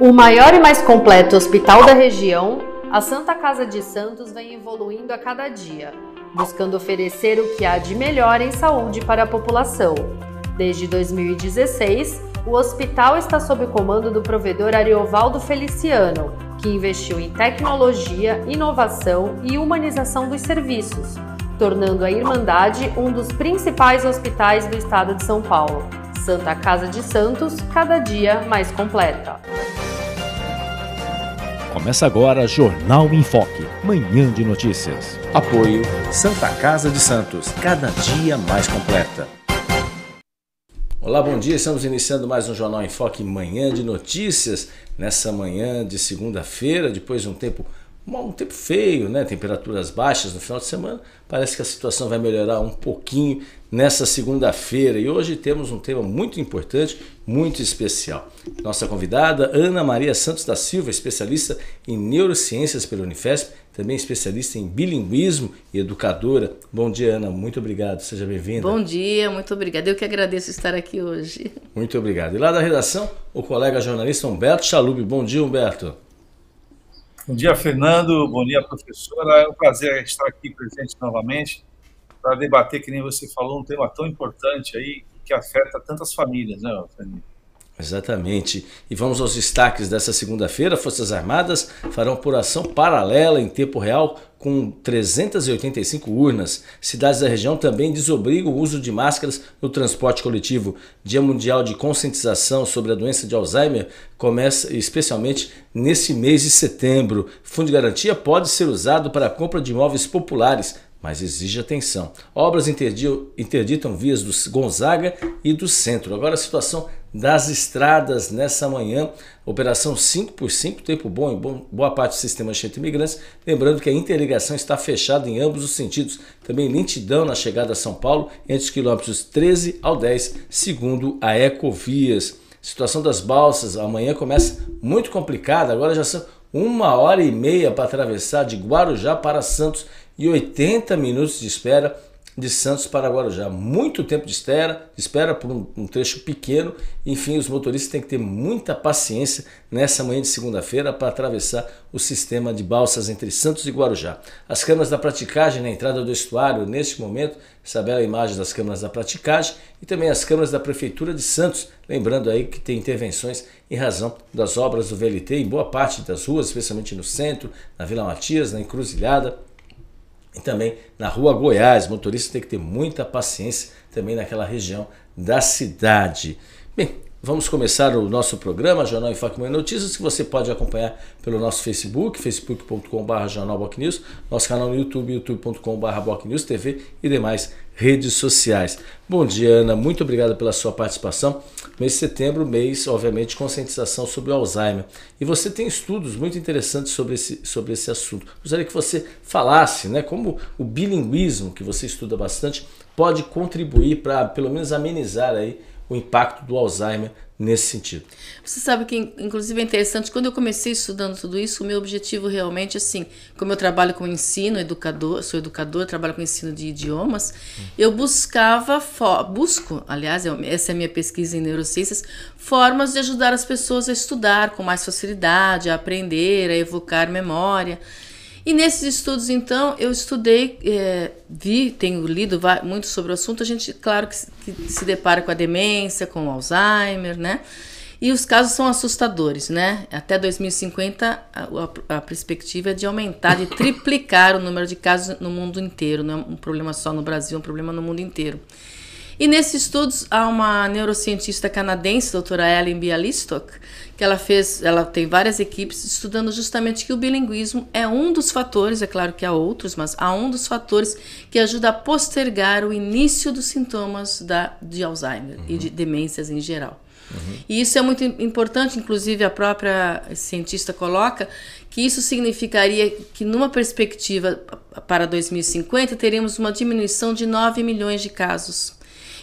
O maior e mais completo hospital da região, a Santa Casa de Santos vem evoluindo a cada dia, buscando oferecer o que há de melhor em saúde para a população. Desde 2016, o hospital está sob o comando do provedor Ariovaldo Feliciano, que investiu em tecnologia, inovação e humanização dos serviços, tornando a Irmandade um dos principais hospitais do estado de São Paulo. Santa Casa de Santos, cada dia mais completa. Começa agora Jornal em Foque, manhã de notícias. Apoio Santa Casa de Santos, cada dia mais completa. Olá, bom dia. Estamos iniciando mais um Jornal em Foque, manhã de notícias. Nessa manhã de segunda-feira, depois de um tempo um tempo feio, né? Temperaturas baixas no final de semana. Parece que a situação vai melhorar um pouquinho nessa segunda-feira. E hoje temos um tema muito importante, muito especial. Nossa convidada, Ana Maria Santos da Silva, especialista em neurociências pela Unifesp, também especialista em bilinguismo e educadora. Bom dia, Ana. Muito obrigado. Seja bem-vinda. Bom dia, muito obrigada. Eu que agradeço estar aqui hoje. Muito obrigado. E lá da redação, o colega jornalista Humberto Chalub. Bom dia, Humberto. Bom dia, Fernando. Bom dia, professora. É um prazer estar aqui presente novamente para debater, que nem você falou, um tema tão importante aí que afeta tantas famílias, né, Fernando? Exatamente. E vamos aos destaques dessa segunda-feira. Forças Armadas farão ação paralela em tempo real com 385 urnas. Cidades da região também desobrigam o uso de máscaras no transporte coletivo. Dia Mundial de Conscientização sobre a doença de Alzheimer começa especialmente nesse mês de setembro. Fundo de garantia pode ser usado para a compra de imóveis populares mas exige atenção. Obras interditam vias do Gonzaga e do centro. Agora a situação das estradas nessa manhã, operação 5 por 5, tempo bom em boa parte do sistema de Imigrantes. Lembrando que a interligação está fechada em ambos os sentidos. Também lentidão na chegada a São Paulo, entre os quilômetros 13 ao 10, segundo a Ecovias. Situação das balsas, amanhã começa muito complicada, agora já são uma hora e meia para atravessar de Guarujá para Santos e 80 minutos de espera de Santos para Guarujá. Muito tempo de espera, de espera por um, um, trecho pequeno. Enfim, os motoristas têm que ter muita paciência nessa manhã de segunda-feira para atravessar o sistema de balsas entre Santos e Guarujá. As câmeras da praticagem na entrada do estuário, neste momento, essa bela imagem das câmeras da praticagem e também as câmeras da Prefeitura de Santos, lembrando aí que tem intervenções em razão das obras do VLT em boa parte das ruas, especialmente no centro, na Vila Matias, na Encruzilhada, e também na Rua Goiás, motorista tem que ter muita paciência também naquela região da cidade. Bem, Vamos começar o nosso programa, Jornal Infacman Notícias, que você pode acompanhar pelo nosso Facebook, facebook.com.br jornalbocnews, nosso canal no YouTube, youtube.com.br TV e demais redes sociais. Bom dia, Ana. Muito obrigado pela sua participação. Mês de setembro, mês, obviamente, de conscientização sobre o Alzheimer. E você tem estudos muito interessantes sobre esse, sobre esse assunto. Gostaria que você falasse, né, como o bilinguismo, que você estuda bastante, pode contribuir para, pelo menos, amenizar aí o impacto do Alzheimer nesse sentido. Você sabe que, inclusive, é interessante, quando eu comecei estudando tudo isso, o meu objetivo realmente, assim, como eu trabalho com ensino, educador, sou educador, trabalho com ensino de idiomas, hum. eu buscava, busco, aliás, essa é a minha pesquisa em neurociências, formas de ajudar as pessoas a estudar com mais facilidade, a aprender, a evocar memória. E nesses estudos, então, eu estudei, é, vi, tenho lido muito sobre o assunto. A gente, claro, que, que se depara com a demência, com o Alzheimer, né? E os casos são assustadores, né? Até 2050, a, a, perspectiva é de aumentar, de triplicar o número de casos no mundo inteiro. Não é um problema só no Brasil, é um problema no mundo inteiro. E nesses estudos há uma neurocientista canadense, doutora Ellen Bialystok, que ela fez, ela tem várias equipes estudando justamente que o bilinguismo é um dos fatores, é claro que há outros, mas há um dos fatores que ajuda a postergar o início dos sintomas da, de Alzheimer uhum. e de uhum. demências em geral. Uhum. E isso é muito importante, inclusive a própria cientista coloca que isso significaria que, numa perspectiva para 2050, teremos uma diminuição de 9 milhões de casos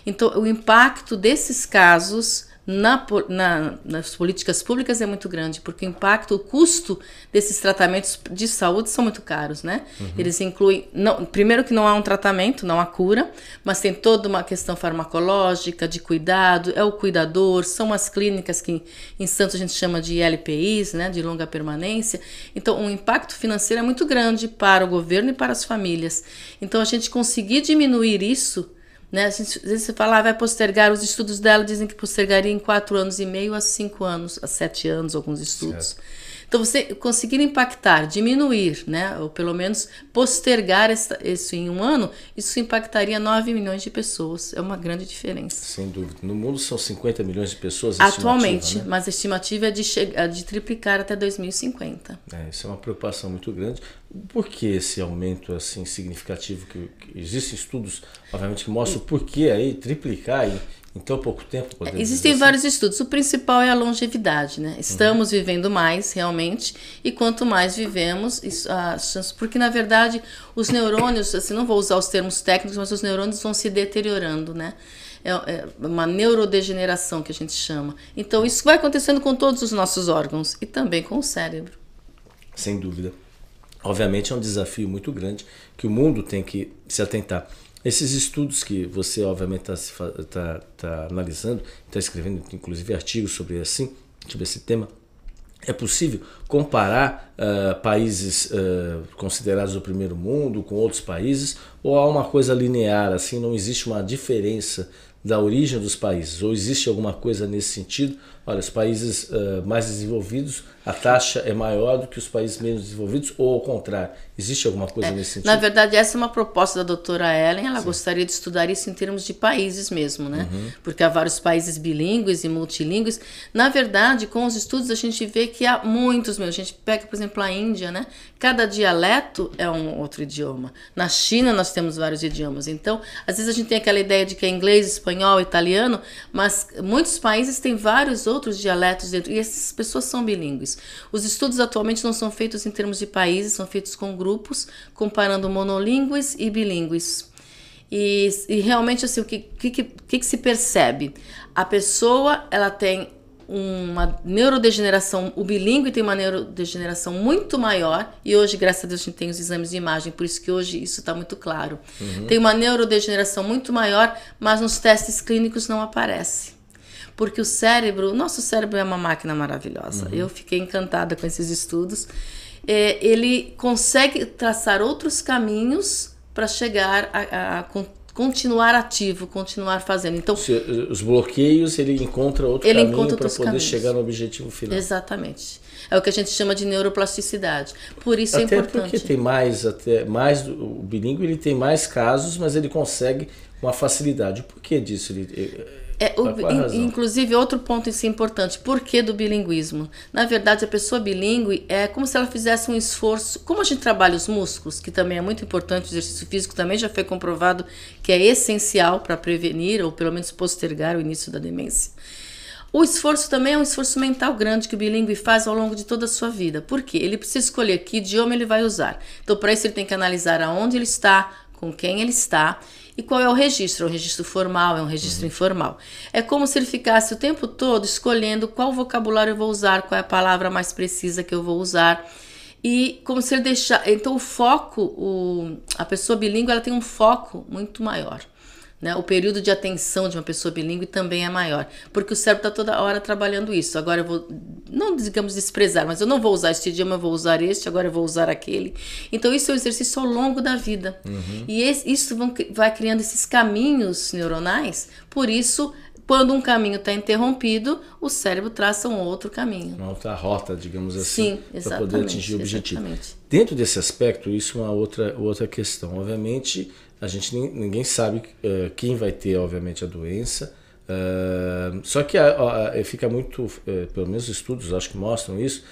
então, o impacto desses casos na, na, nas políticas públicas é muito grande, porque o impacto, o custo desses tratamentos de saúde são muito caros, né? Uhum. Eles incluem, não, primeiro que não há um tratamento, não há cura, mas tem toda uma questão farmacológica, de cuidado, é o cuidador, são as clínicas que em Santos a gente chama de LPIs, né, de longa permanência. Então, o impacto financeiro é muito grande para o governo e para as famílias. Então, a gente conseguir diminuir isso né? Às vezes você fala, ah, vai postergar, os estudos dela dizem que postergaria em quatro anos e meio a cinco anos, a sete anos, alguns estudos. Certo. Então, você conseguir impactar, diminuir, né, ou pelo menos postergar essa, isso em um ano, isso impactaria 9 milhões de pessoas. É uma grande diferença. Sem dúvida. No mundo são 50 milhões de pessoas Atualmente, né? mas a estimativa é de, chegar, é de triplicar até 2050. É, isso é uma preocupação muito grande. Por que esse aumento assim significativo? Que, que existem estudos, obviamente, que mostram por que aí triplicar. E em tão pouco tempo? É, existem assim? vários estudos. O principal é a longevidade, né? Estamos uhum. vivendo mais, realmente, e quanto mais vivemos, isso, a chance. Porque, na verdade, os neurônios, assim, não vou usar os termos técnicos, mas os neurônios vão se deteriorando, né? é, é uma neurodegeneração que a gente chama. Então isso vai acontecendo com todos os nossos órgãos e também com o cérebro. Sem dúvida. Obviamente é um desafio muito grande que o mundo tem que se atentar. Esses estudos que você, obviamente, está tá, tá analisando, está escrevendo, inclusive, artigos sobre, assim, sobre esse tema, é possível comparar uh, países uh, considerados o primeiro mundo com outros países ou há uma coisa linear assim não existe uma diferença da origem dos países ou existe alguma coisa nesse sentido Olha, os países uh, mais desenvolvidos, a taxa é maior do que os países menos desenvolvidos, ou ao contrário? Existe alguma coisa é, nesse sentido? Na verdade, essa é uma proposta da doutora Ellen, ela Sim. gostaria de estudar isso em termos de países mesmo, né? Uhum. Porque há vários países bilíngues e multilíngues. Na verdade, com os estudos, a gente vê que há muitos mesmo. A gente pega, por exemplo, a Índia, né? Cada dialeto é um outro idioma. Na China, nós temos vários idiomas. Então, às vezes a gente tem aquela ideia de que é inglês, espanhol, italiano, mas muitos países têm vários outros outros dialetos dentro. E essas pessoas são bilíngues. Os estudos atualmente não são feitos em termos de países, são feitos com grupos, comparando monolíngues e bilíngues. E, e realmente, assim, o que, que, que, que se percebe? A pessoa, ela tem uma neurodegeneração, o bilíngue tem uma neurodegeneração muito maior, e hoje, graças a Deus, a gente tem os exames de imagem, por isso que hoje isso está muito claro. Uhum. Tem uma neurodegeneração muito maior, mas nos testes clínicos não aparece porque o cérebro, nosso cérebro é uma máquina maravilhosa. Uhum. Eu fiquei encantada com esses estudos. É, ele consegue traçar outros caminhos para chegar a, a, a continuar ativo, continuar fazendo. Então, os bloqueios ele encontra outro ele caminho para poder caminhos. chegar no objetivo final. Exatamente. É o que a gente chama de neuroplasticidade. Por isso é até é importante. Até porque tem mais, até mais o bilíngue ele tem mais casos, mas ele consegue uma facilidade. Por que disso? Ele, é, o, tá in, inclusive, outro ponto isso é importante. Por que do bilinguismo? Na verdade, a pessoa bilíngue é como se ela fizesse um esforço. Como a gente trabalha os músculos, que também é muito importante, o exercício físico também já foi comprovado que é essencial para prevenir ou pelo menos postergar o início da demência. O esforço também é um esforço mental grande que o bilíngue faz ao longo de toda a sua vida. Por quê? Ele precisa escolher que idioma ele vai usar. Então, para isso, ele tem que analisar aonde ele está, com quem ele está e qual é o registro? É um registro formal, é um registro uhum. informal. É como se ele ficasse o tempo todo escolhendo qual vocabulário eu vou usar, qual é a palavra mais precisa que eu vou usar. E como se ele deixar. Então, o foco, o, a pessoa bilíngue, ela tem um foco muito maior. Né? O período de atenção de uma pessoa bilíngue também é maior, porque o cérebro está toda hora trabalhando isso. Agora eu vou, não digamos desprezar, mas eu não vou usar este idioma, eu vou usar este, agora eu vou usar aquele. Então isso é um exercício ao longo da vida. Uhum. E esse, isso vão, vai criando esses caminhos neuronais, por isso quando um caminho está interrompido, o cérebro traça um outro caminho. Uma outra rota, digamos assim, para poder atingir o objetivo. Exatamente. Dentro desse aspecto, isso é uma outra, outra questão. Obviamente, a gente ninguém sabe uh, quem vai ter, obviamente, a doença. Uh, só que eh, fica muito, uh, pelo menos estudos acho que mostram isso,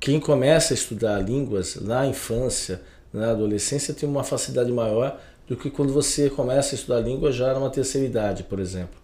quem começa a estudar línguas na infância, na adolescência, tem uma facilidade maior do que quando você começa a estudar língua já numa terceira idade, por exemplo.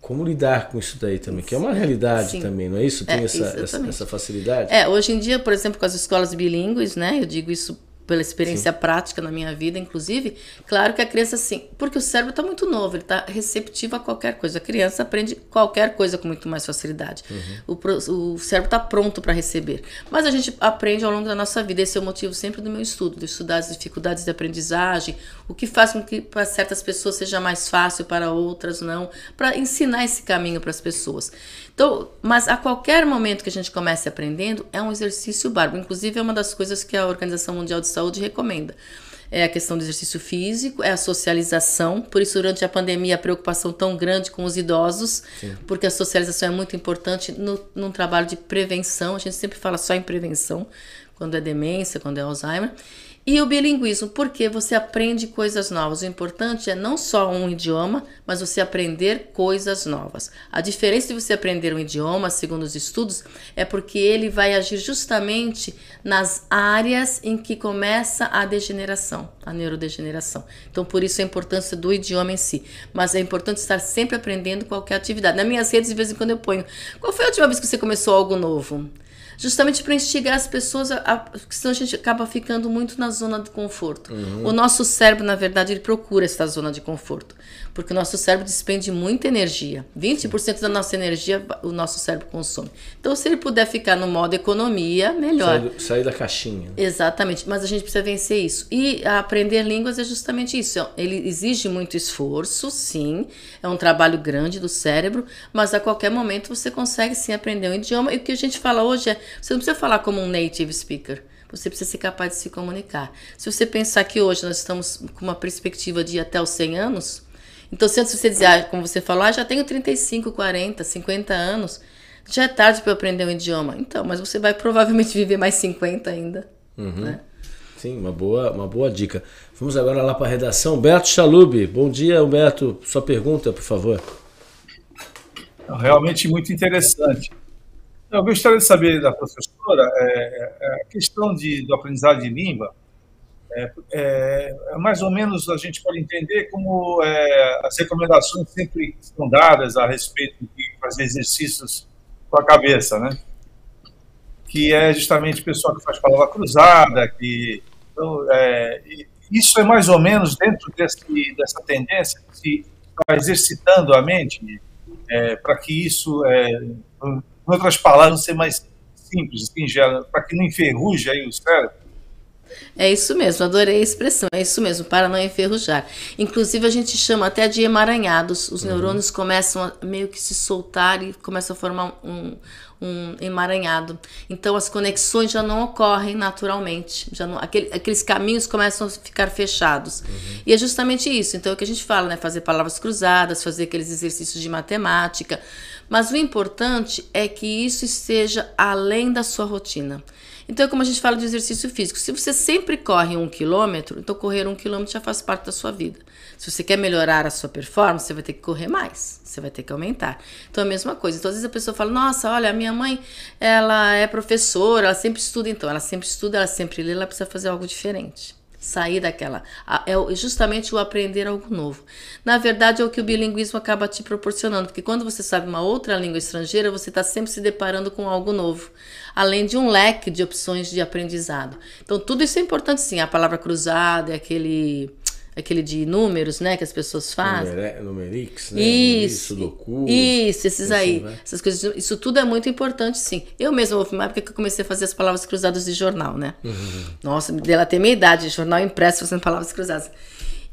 Como lidar com isso daí também? Que é uma realidade Sim. também, não é isso? Tem é, essa, essa, essa, facilidade? É, hoje em dia, por exemplo, com as escolas bilíngues, né? Eu digo isso pela experiência Sim. prática na minha vida, inclusive, claro que a criança assim, porque o cérebro está muito novo, ele está receptivo a qualquer coisa. A criança aprende qualquer coisa com muito mais facilidade. Uhum. O, o, cérebro está pronto para receber. Mas a gente aprende ao longo da nossa vida. Esse é o motivo sempre do meu estudo, de estudar as dificuldades de aprendizagem, o que faz com que para certas pessoas seja mais fácil, para outras não, para ensinar esse caminho para as pessoas. Então, mas a qualquer momento que a gente comece aprendendo, é um exercício bárbaro. Inclusive, é uma das coisas que a Organização Mundial de Saúde recomenda. É a questão do exercício físico, é a socialização. Por isso, durante a pandemia, a preocupação tão grande com os idosos, Sim. porque a socialização é muito importante no, num trabalho de prevenção. A gente sempre fala só em prevenção, quando é demência, quando é Alzheimer. E o bilinguismo, porque você aprende coisas novas. O importante é não só um idioma, mas você aprender coisas novas. A diferença de você aprender um idioma, segundo os estudos, é porque ele vai agir justamente nas áreas em que começa a degeneração, a neurodegeneração. Então, por isso a importância do idioma em si. Mas é importante estar sempre aprendendo qualquer atividade. Nas minhas redes, de vez em quando eu ponho. Qual foi a última vez que você começou algo novo? justamente para instigar as pessoas, a, a, senão a gente acaba ficando muito na zona de conforto. Uhum. O nosso cérebro, na verdade, ele procura essa zona de conforto porque o nosso cérebro despende muita energia. 20% da nossa energia o nosso cérebro consome. Então, se ele puder ficar no modo economia, melhor. Sair, sair da caixinha. Exatamente, mas a gente precisa vencer isso. E aprender línguas é justamente isso. É ele exige muito esforço, sim, é um trabalho grande do cérebro, mas a qualquer momento você consegue sim aprender um idioma. E o que a gente fala hoje é: você não precisa falar como um native speaker. Você precisa ser capaz de se comunicar. Se você pensar que hoje nós estamos com uma perspectiva de até os 100 anos, então, se antes você dizer, ah, como você falou, ah, já tenho 35, 40, 50 anos, já é tarde para aprender um idioma. Então, mas você vai provavelmente viver mais 50 ainda. Uhum. Né? Sim, uma boa, uma boa dica. Vamos agora lá para a redação. Humberto Chalub, bom dia, Humberto. Sua pergunta, por favor. Realmente muito interessante. Eu gostaria de saber da professora é, é, a questão de, do aprendizado de língua. É, é, é, mais ou menos a gente pode entender como é, as recomendações sempre são dadas a respeito de fazer exercícios com a cabeça, né? Que é justamente o pessoal que faz palavra cruzada, que então, é, isso é mais ou menos dentro desse, dessa tendência de se exercitando a mente é, para que isso, em é, outras palavras, seja mais simples, singelo, assim, para que não enferruje aí o cérebro é isso mesmo, adorei a expressão, é isso mesmo, para não enferrujar. Inclusive, a gente chama até de emaranhados, os uhum. neurônios começam a meio que se soltar e começam a formar um, um emaranhado. Então, as conexões já não ocorrem naturalmente, já não, aquele, aqueles caminhos começam a ficar fechados. Uhum. E é justamente isso, então, é o que a gente fala, né? Fazer palavras cruzadas, fazer aqueles exercícios de matemática. Mas o importante é que isso esteja além da sua rotina. Então, é como a gente fala de exercício físico. Se você sempre corre um quilômetro, então correr um quilômetro já faz parte da sua vida. Se você quer melhorar a sua performance, você vai ter que correr mais, você vai ter que aumentar. Então, é a mesma coisa. Então, às vezes a pessoa fala, nossa, olha, a minha mãe, ela é professora, ela sempre estuda, então, ela sempre estuda, ela sempre lê, ela precisa fazer algo diferente sair daquela. É justamente o aprender algo novo. Na verdade, é o que o bilinguismo acaba te proporcionando, porque quando você sabe uma outra língua estrangeira, você está sempre se deparando com algo novo, além de um leque de opções de aprendizado. Então, tudo isso é importante sim. A palavra cruzada, é aquele aquele de números, né, que as pessoas fazem. Numere, numerix, né? Isso, Sudoku, isso, esses aí, essas coisas, isso tudo é muito importante, sim. Eu mesma houve uma época que eu comecei a fazer as palavras cruzadas de jornal, né? Uhum. Nossa, dela tem minha idade, jornal impresso fazendo palavras cruzadas.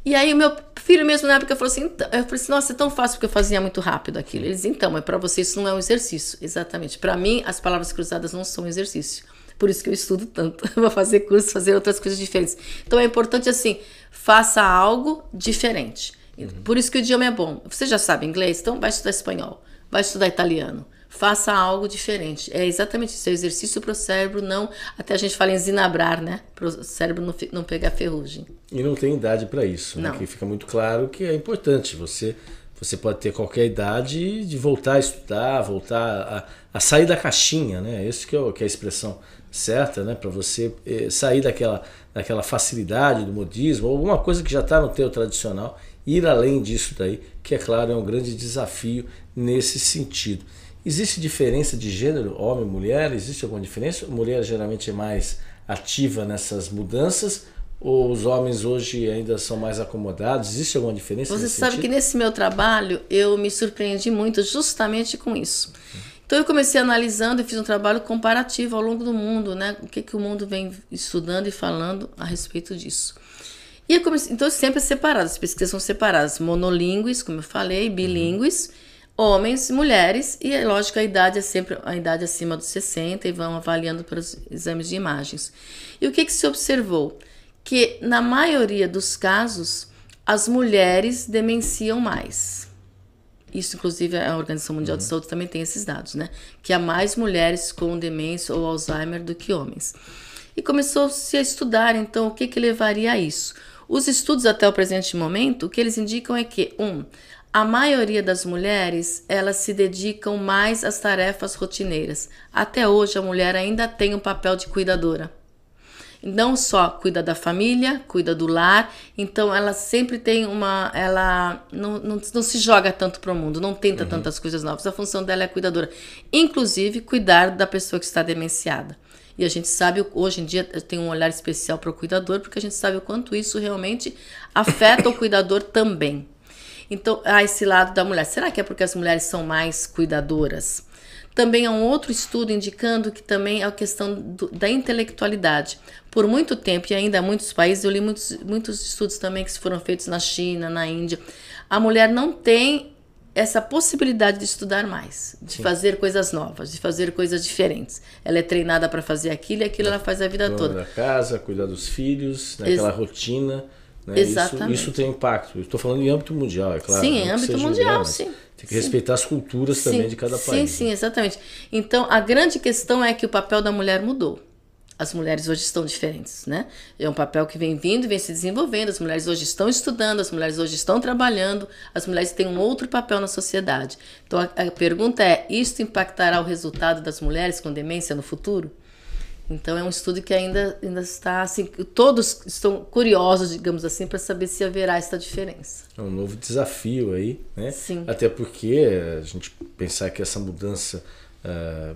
E aí o meu filho mesmo na época falou assim, então", eu falei assim, nossa, é tão fácil porque eu fazia muito rápido aquilo. Eles então, mas para você isso não é um exercício, exatamente. Para mim as palavras cruzadas não são um exercício. Por isso que eu estudo tanto, vou fazer curso, fazer outras coisas diferentes. Então é importante assim, faça algo diferente. Uhum. Por isso que o idioma é bom. Você já sabe inglês? Então vai estudar espanhol, vai estudar italiano. Faça algo diferente. É exatamente isso. É exercício para o cérebro não. Até a gente fala em zinabrar, né? Para o cérebro não, não pegar ferrugem. E não tem idade para isso. Né? Não. Né? Que fica muito claro que é importante. Você você pode ter qualquer idade de voltar a estudar, voltar a, a sair da caixinha, né? Isso que é, que é a expressão certa, né, para você eh, sair daquela, daquela facilidade do modismo, alguma coisa que já está no teu tradicional, ir além disso daí, que é claro, é um grande desafio nesse sentido. Existe diferença de gênero, homem e mulher? Existe alguma diferença? Mulher geralmente é mais ativa nessas mudanças, ou os homens hoje ainda são mais acomodados? Existe alguma diferença? Você sabe sentido? que nesse meu trabalho eu me surpreendi muito justamente com isso. Uhum então eu comecei analisando e fiz um trabalho comparativo ao longo do mundo, né? O que, que o mundo vem estudando e falando a respeito disso. E eu comecei, então sempre é separado, as pesquisas são separadas, monolíngues, como eu falei, uhum. bilíngues, homens, mulheres, e é lógico a idade é sempre a idade acima dos 60 e vão avaliando para os exames de imagens. E o que, que se observou? Que na maioria dos casos as mulheres demenciam mais. Isso, inclusive, a Organização Mundial uhum. de Saúde também tem esses dados, né? Que há mais mulheres com demência ou Alzheimer do que homens. E começou-se a estudar, então, o que, que levaria a isso. Os estudos até o presente momento, o que eles indicam é que, um, a maioria das mulheres, elas se dedicam mais às tarefas rotineiras. Até hoje, a mulher ainda tem o um papel de cuidadora não só cuida da família, cuida do lar, então ela sempre tem uma. Ela não, não, não se joga tanto para o mundo, não tenta uhum. tantas coisas novas. A função dela é cuidadora, inclusive cuidar da pessoa que está demenciada. E a gente sabe, hoje em dia, tem um olhar especial para o cuidador, porque a gente sabe o quanto isso realmente afeta o cuidador também. Então, há ah, esse lado da mulher. Será que é porque as mulheres são mais cuidadoras? Também há um outro estudo indicando que também é a questão do, da intelectualidade. Por muito tempo, e ainda há muitos países, eu li muitos, muitos estudos também que foram feitos na China, na Índia, a mulher não tem essa possibilidade de estudar mais, de Sim. fazer coisas novas, de fazer coisas diferentes. Ela é treinada para fazer aquilo e aquilo ela faz a vida Dona toda. Da casa, cuidar dos filhos, né, aquela rotina. Né? Exatamente. Isso, isso, tem impacto. Estou falando em âmbito mundial, é claro. Sim, em âmbito mundial, sim. Tem que sim. respeitar as culturas sim. também de cada país. Sim, sim, né? exatamente. Então, a grande questão é que o papel da mulher mudou. As mulheres hoje estão diferentes, né? É um papel que vem vindo e vem se desenvolvendo. As mulheres hoje estão estudando, as mulheres hoje estão trabalhando, as mulheres têm um outro papel na sociedade. Então a, a pergunta é: isto impactará o resultado das mulheres com demência no futuro? Então é um estudo que ainda, ainda está assim, todos estão curiosos, digamos assim, para saber se haverá esta diferença. É um novo desafio aí, né? Sim. Até porque a gente pensar que essa mudança, uh,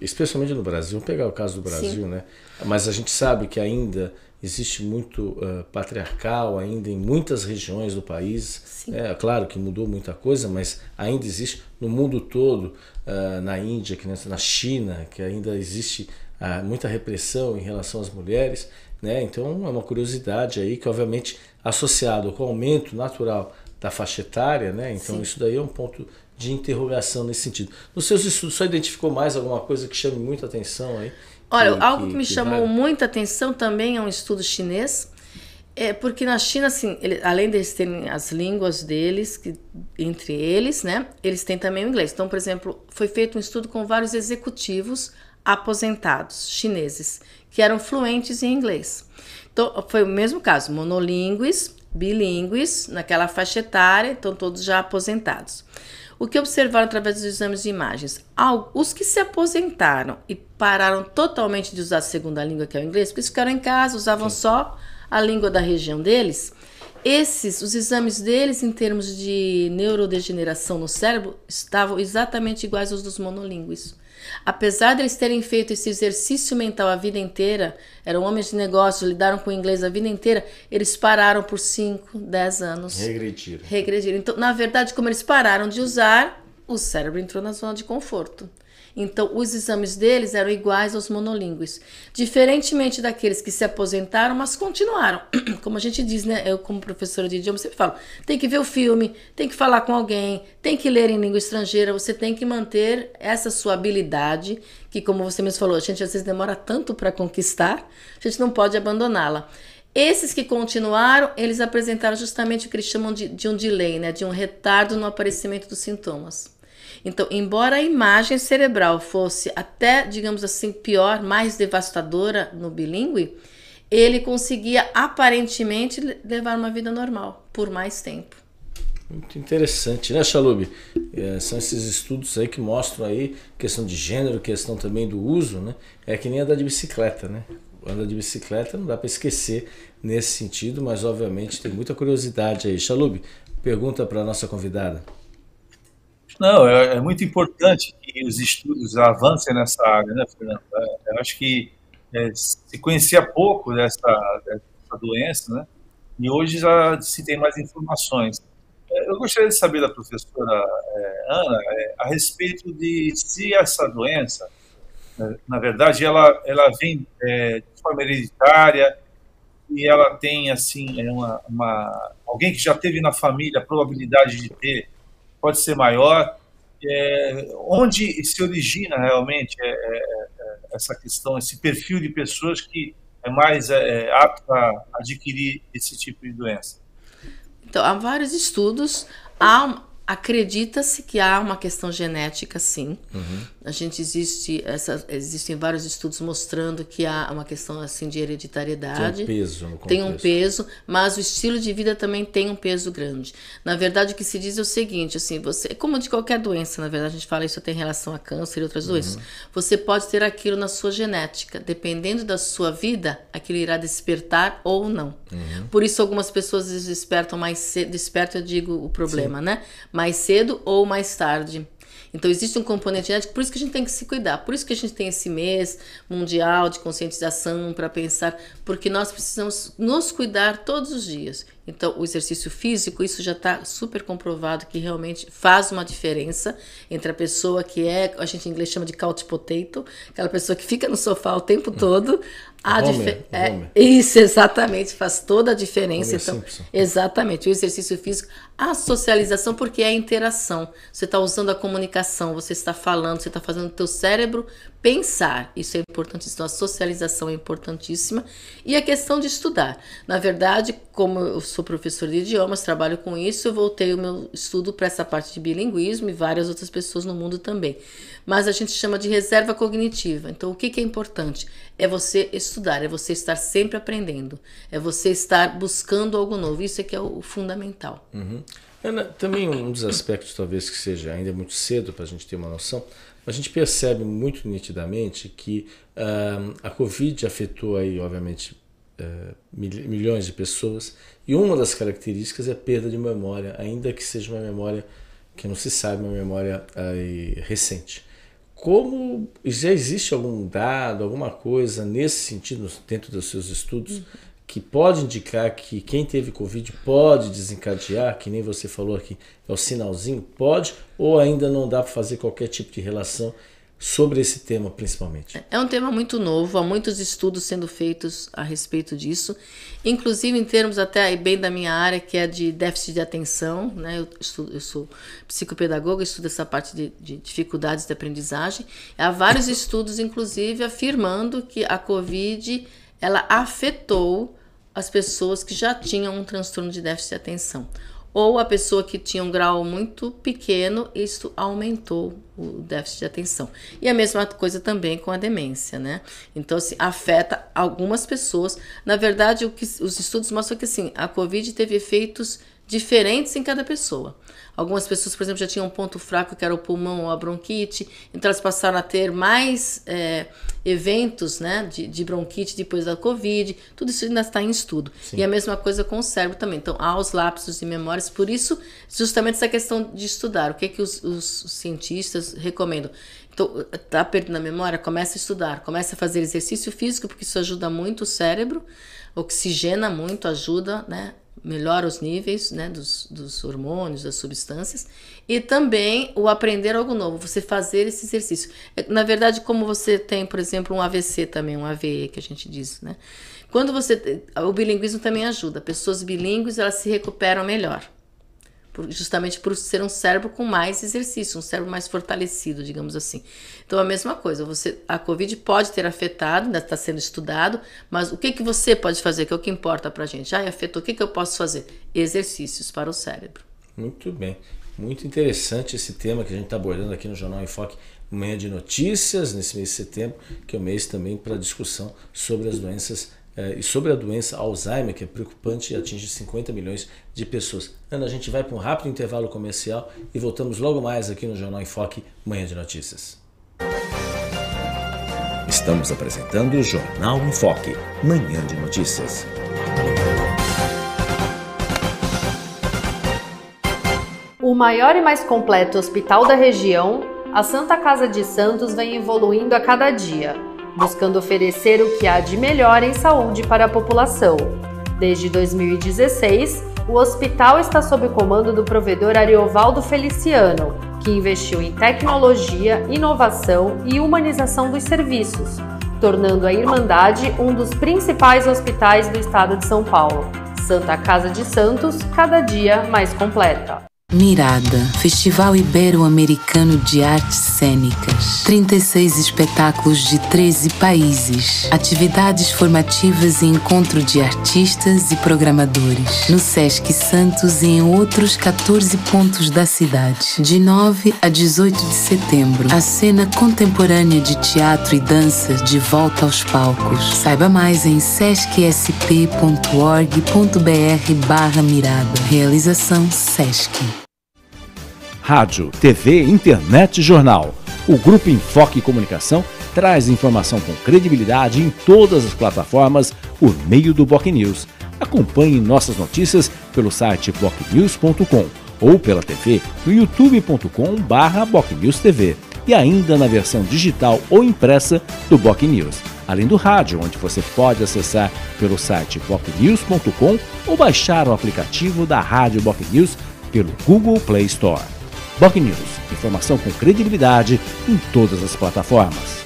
especialmente no Brasil, vamos pegar o caso do Brasil, Sim. né? Mas a gente sabe que ainda existe muito uh, patriarcal ainda em muitas regiões do país. É claro que mudou muita coisa, mas ainda existe no mundo todo, uh, na Índia, que na China, que ainda existe a muita repressão em relação às mulheres, né? Então é uma curiosidade aí que obviamente associado com o aumento natural da faixa etária, né? Então Sim. isso daí é um ponto de interrogação nesse sentido. Nos seus estudos, só identificou mais alguma coisa que chame muita atenção aí? Olha, que, algo que, que me que chamou muita atenção também é um estudo chinês, é porque na China, assim, ele, além deles terem as línguas deles, que, entre eles, né, eles têm também o inglês. Então, por exemplo, foi feito um estudo com vários executivos aposentados chineses que eram fluentes em inglês. Então, foi o mesmo caso, monolíngues, bilíngues, naquela faixa etária, então todos já aposentados. O que observaram através dos exames de imagens? Os que se aposentaram e pararam totalmente de usar a segunda língua, que é o inglês, porque ficaram em casa, usavam Sim. só a língua da região deles, esses, os exames deles em termos de neurodegeneração no cérebro estavam exatamente iguais aos dos monolíngues. Apesar deles eles terem feito esse exercício mental a vida inteira, eram homens de negócios, lidaram com o inglês a vida inteira, eles pararam por 5, 10 anos. Regrediram. Regrediram. Então, na verdade, como eles pararam de usar, o cérebro entrou na zona de conforto. Então, os exames deles eram iguais aos monolíngues. Diferentemente daqueles que se aposentaram, mas continuaram. Como a gente diz, né? Eu, como professora de idioma, sempre falo: tem que ver o filme, tem que falar com alguém, tem que ler em língua estrangeira, você tem que manter essa sua habilidade, que, como você mesmo falou, a gente às vezes demora tanto para conquistar, a gente não pode abandoná-la. Esses que continuaram, eles apresentaram justamente o que eles chamam de, de um delay, né? de um retardo no aparecimento dos sintomas. Então, embora a imagem cerebral fosse até, digamos assim, pior, mais devastadora no bilíngue, ele conseguia aparentemente levar uma vida normal por mais tempo. Muito interessante, né, Chalub? É, são esses estudos aí que mostram aí questão de gênero, questão também do uso, né? É que nem andar de bicicleta, né? Andar de bicicleta não dá para esquecer nesse sentido, mas obviamente tem muita curiosidade aí. Chalub, pergunta para a nossa convidada. Não, é, é, muito importante que os estudos avancem nessa área, né, Fernando? Eu é, é, acho que é, se conhecia pouco dessa, dessa doença, né? E hoje já se tem mais informações. É, eu gostaria de saber da professora é, Ana a respeito de se essa doença, na verdade, ela, ela vem de forma hereditária e ela tem, assim, uma, uma, alguém que já teve na família a probabilidade de ter pode ser maior. É, onde se origina realmente é, é, é, essa questão, esse perfil de pessoas que é mais apto a adquirir esse tipo de doença? Então, há vários estudos. acredita-se que há uma questão genética, sim. Uhum. A gente existe, essa, existem vários estudos mostrando que há uma questão assim de hereditariedade. Tem um peso no contexto. Tem um peso, mas o estilo de vida também tem um peso grande. Na verdade, o que se diz é o seguinte, assim, você, é como de qualquer doença, na verdade, a gente fala isso até em relação a câncer e outras doenças. Uhum. Você pode ter aquilo na sua genética, dependendo da sua vida, aquilo irá despertar ou não. Uhum. Por isso algumas pessoas despertam mais cedo, despertam, eu digo o problema, Sim. né? Mais cedo ou mais tarde então existe um componente genético, por isso que a gente tem que se cuidar, por isso que a gente tem esse mês mundial de conscientização para pensar, porque nós precisamos nos cuidar todos os dias. Então, o exercício físico, isso já está super comprovado que realmente faz uma diferença entre a pessoa que é, a gente em inglês chama de couch potato, aquela pessoa que fica no sofá o tempo todo. A é Homer, é, é, Homer. Isso, exatamente, faz toda a diferença. então, exatamente, o exercício físico a socialização, porque é a interação. Você está usando a comunicação, você está falando, você está fazendo o teu cérebro pensar. Isso é importantíssimo. Então a socialização é importantíssima. E a questão de estudar. Na verdade, como eu sou professor de idiomas, trabalho com isso, eu voltei o meu estudo para essa parte de bilinguismo e várias outras pessoas no mundo também. Mas a gente chama de reserva cognitiva. Então, o que, que é importante? É você estudar, é você estar sempre aprendendo, é você estar buscando algo novo. Isso é que é o fundamental. Uhum. Ana, é, né, também um dos aspectos, talvez que seja ainda muito cedo para a gente ter uma noção, a gente percebe muito nitidamente que uh, a Covid afetou aí, obviamente, uh, milhões de pessoas e uma das características é a perda de memória, ainda que seja uma memória que não se sabe, uma memória uh, recente. Como já existe algum dado, alguma coisa nesse sentido dentro dos seus estudos que pode indicar que quem teve Covid pode desencadear, que nem você falou aqui, é o sinalzinho, pode, ou ainda não dá para fazer qualquer tipo de relação sobre esse tema, principalmente? É, é um tema muito novo, há muitos estudos sendo feitos a respeito disso, inclusive em termos até bem da minha área, que é de déficit de atenção, né? Eu, estudo, eu sou psicopedagoga, estudo essa parte de, de dificuldades de aprendizagem. Há vários estudos, inclusive, afirmando que a COVID ela afetou as pessoas que já tinham um transtorno de déficit de atenção. Ou a pessoa que tinha um grau muito pequeno, isso aumentou o déficit de atenção. E a mesma coisa também com a demência, né? Então, se assim, afeta algumas pessoas. Na verdade, o que os estudos mostram que assim, a Covid teve efeitos diferentes em cada pessoa. Algumas pessoas, por exemplo, já tinham um ponto fraco que era o pulmão ou a bronquite, então elas passaram a ter mais é, eventos né, de, de, bronquite depois da Covid. Tudo isso ainda está em estudo. Sim. E a mesma coisa com o cérebro também. Então há os lapsos de memórias, por isso, justamente essa questão de estudar. O que, é que os, os cientistas recomendam? Então, tá perdendo a memória? Começa a estudar, começa a fazer exercício físico, porque isso ajuda muito o cérebro, oxigena muito, ajuda, né? melhora os níveis né, dos, dos hormônios, das substâncias, e também o aprender algo novo, você fazer esse exercício. É, na verdade, como você tem, por exemplo, um AVC também, um AVE, que a gente diz, né? Quando você. O bilinguismo também ajuda. Pessoas bilíngues, elas se recuperam melhor justamente por ser um cérebro com mais exercício, um cérebro mais fortalecido, digamos assim. Então a mesma coisa, você a Covid pode ter afetado, ainda está sendo estudado, mas o que que você pode fazer, que é o que importa para a gente. Ah, afetou, o que que eu posso fazer? Exercícios para o cérebro. Muito bem, muito interessante esse tema que a gente está abordando aqui no Jornal em Foque manhã de notícias nesse mês de setembro, que é o mês também para discussão sobre as doenças é, e sobre a doença Alzheimer, que é preocupante e atinge 50 milhões de pessoas. Ana, a gente vai para um rápido intervalo comercial e voltamos logo mais aqui no Jornal em Foque, Manhã de Notícias. Estamos apresentando o Jornal em Foque, Manhã de Notícias. O maior e mais completo hospital da região, a Santa Casa de Santos vem evoluindo a cada dia buscando oferecer o que há de melhor em saúde para a população. Desde 2016, o hospital está sob o comando do provedor Ariovaldo Feliciano, que investiu em tecnologia, inovação e humanização dos serviços, tornando a Irmandade um dos principais hospitais do estado de São Paulo. Santa Casa de Santos, cada dia mais completa. Mirada, Festival Ibero-Americano de Artes Cênicas. 36 espetáculos de 13 países. Atividades formativas e encontro de artistas e programadores. No Sesc Santos e em outros 14 pontos da cidade. De 9 a 18 de setembro, a cena contemporânea de teatro e dança de volta aos palcos. Saiba mais em sescsp.org.br barra Mirada. Realização Sesc rádio, TV, internet e jornal. O Grupo Enfoque Comunicação traz informação com credibilidade em todas as plataformas por meio do Boc News. Acompanhe nossas notícias pelo site bocnews.com ou pela TV no youtube.com/bocnewstv e ainda na versão digital ou impressa do Boc News, além do rádio, onde você pode acessar pelo site bocnews.com ou baixar o aplicativo da Rádio Boc News pelo Google Play Store. Boc News, informação com credibilidade em todas as plataformas.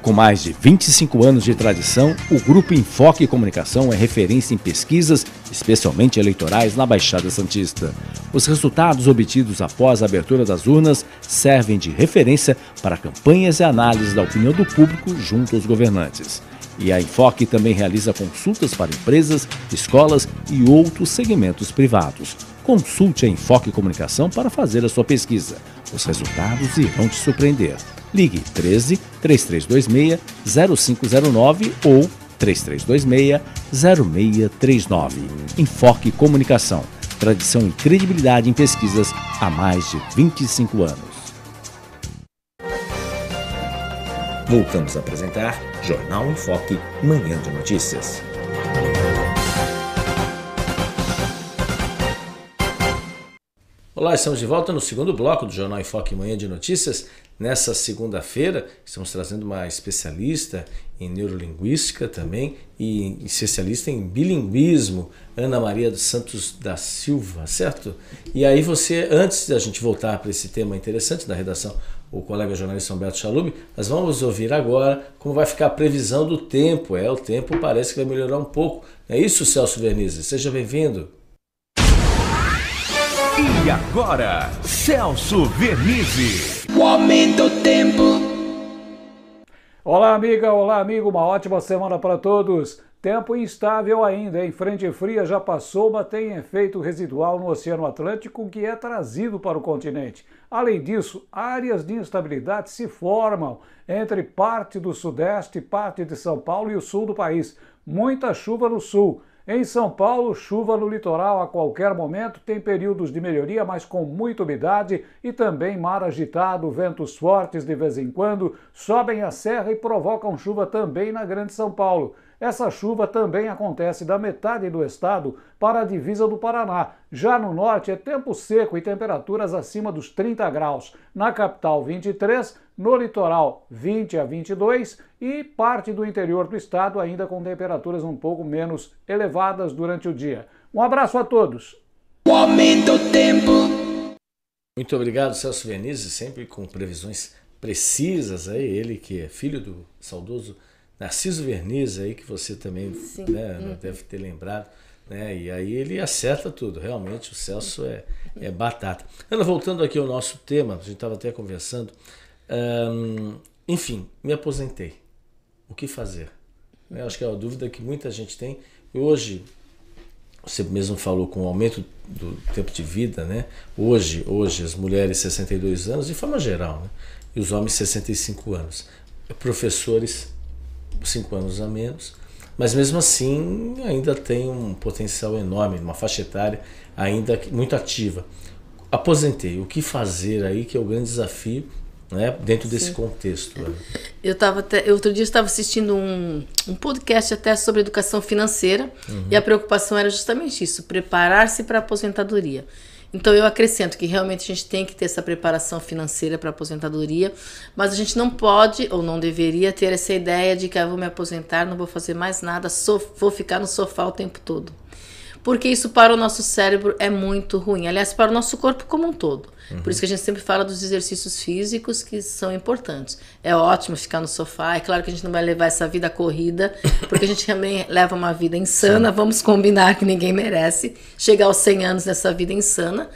Com mais de 25 anos de tradição, o Grupo Enfoque Comunicação é referência em pesquisas, especialmente eleitorais, na Baixada Santista. Os resultados obtidos após a abertura das urnas servem de referência para campanhas e análises da opinião do público junto aos governantes. E a Enfoque também realiza consultas para empresas, escolas e outros segmentos privados. Consulte a Enfoque Comunicação para fazer a sua pesquisa. Os resultados irão te surpreender. Ligue 13 3326 0509 ou 3326 0639. Enfoque Comunicação. Tradição e credibilidade em pesquisas há mais de 25 anos. Voltamos a apresentar Jornal em Foque, Manhã de Notícias. Olá, estamos de volta no segundo bloco do Jornal em Foque Manhã de Notícias. Nessa segunda-feira, estamos trazendo uma especialista em neurolinguística também e especialista em bilinguismo, Ana Maria dos Santos da Silva, certo? E aí você, antes da gente voltar para esse tema interessante da redação, o colega jornalista Humberto Chalume, nós vamos ouvir agora como vai ficar a previsão do tempo. É, o tempo parece que vai melhorar um pouco. É isso, Celso Vernizzi? Seja bem-vindo. E agora, Celso Vernizzi. O aumento do tempo. Olá, amiga, olá, amigo, uma ótima semana para todos. Tempo instável ainda, em frente fria já passou, mas tem efeito residual no Oceano Atlântico que é trazido para o continente. Além disso, áreas de instabilidade se formam entre parte do Sudeste, parte de São Paulo e o sul do país. Muita chuva no sul em São Paulo, chuva no litoral a qualquer momento, tem períodos de melhoria, mas com muita umidade e também mar agitado, ventos fortes de vez em quando, sobem a serra e provocam chuva também na Grande São Paulo. Essa chuva também acontece da metade do estado para a divisa do Paraná. Já no norte é tempo seco e temperaturas acima dos 30 graus. Na capital, 23, no litoral, 20 a 22 e parte do interior do estado ainda com temperaturas um pouco menos elevadas durante o dia. Um abraço a todos. O aumento tempo. Muito obrigado, Celso Venise, sempre com previsões precisas aí, ele que é filho do saudoso Narciso Verniz aí, que você também né, uhum. deve ter lembrado. Né? E aí ele acerta tudo, realmente o Celso é, é batata. Ana, voltando aqui ao nosso tema, a gente estava até conversando um, enfim, me aposentei. O que fazer? Eu acho que é uma dúvida que muita gente tem. Hoje, você mesmo falou com o aumento do tempo de vida, né? Hoje, hoje as mulheres 62 anos, de forma geral, né? e os homens 65 anos. Professores 5 anos a menos, mas mesmo assim ainda tem um potencial enorme, uma faixa etária ainda muito ativa. Aposentei, o que fazer aí que é o grande desafio né? dentro desse Sim. contexto. Né? Eu estava outro dia estava assistindo um, um podcast até sobre educação financeira uhum. e a preocupação era justamente isso, preparar-se para a aposentadoria. Então eu acrescento que realmente a gente tem que ter essa preparação financeira para a aposentadoria, mas a gente não pode ou não deveria ter essa ideia de que ah, eu vou me aposentar, não vou fazer mais nada, vou ficar no sofá o tempo todo porque isso para o nosso cérebro é muito ruim. Aliás, para o nosso corpo como um todo. Uhum. Por isso que a gente sempre fala dos exercícios físicos que são importantes. É ótimo ficar no sofá, é claro que a gente não vai levar essa vida corrida, porque a gente também leva uma vida insana, vamos combinar que ninguém merece chegar aos 100 anos nessa vida insana.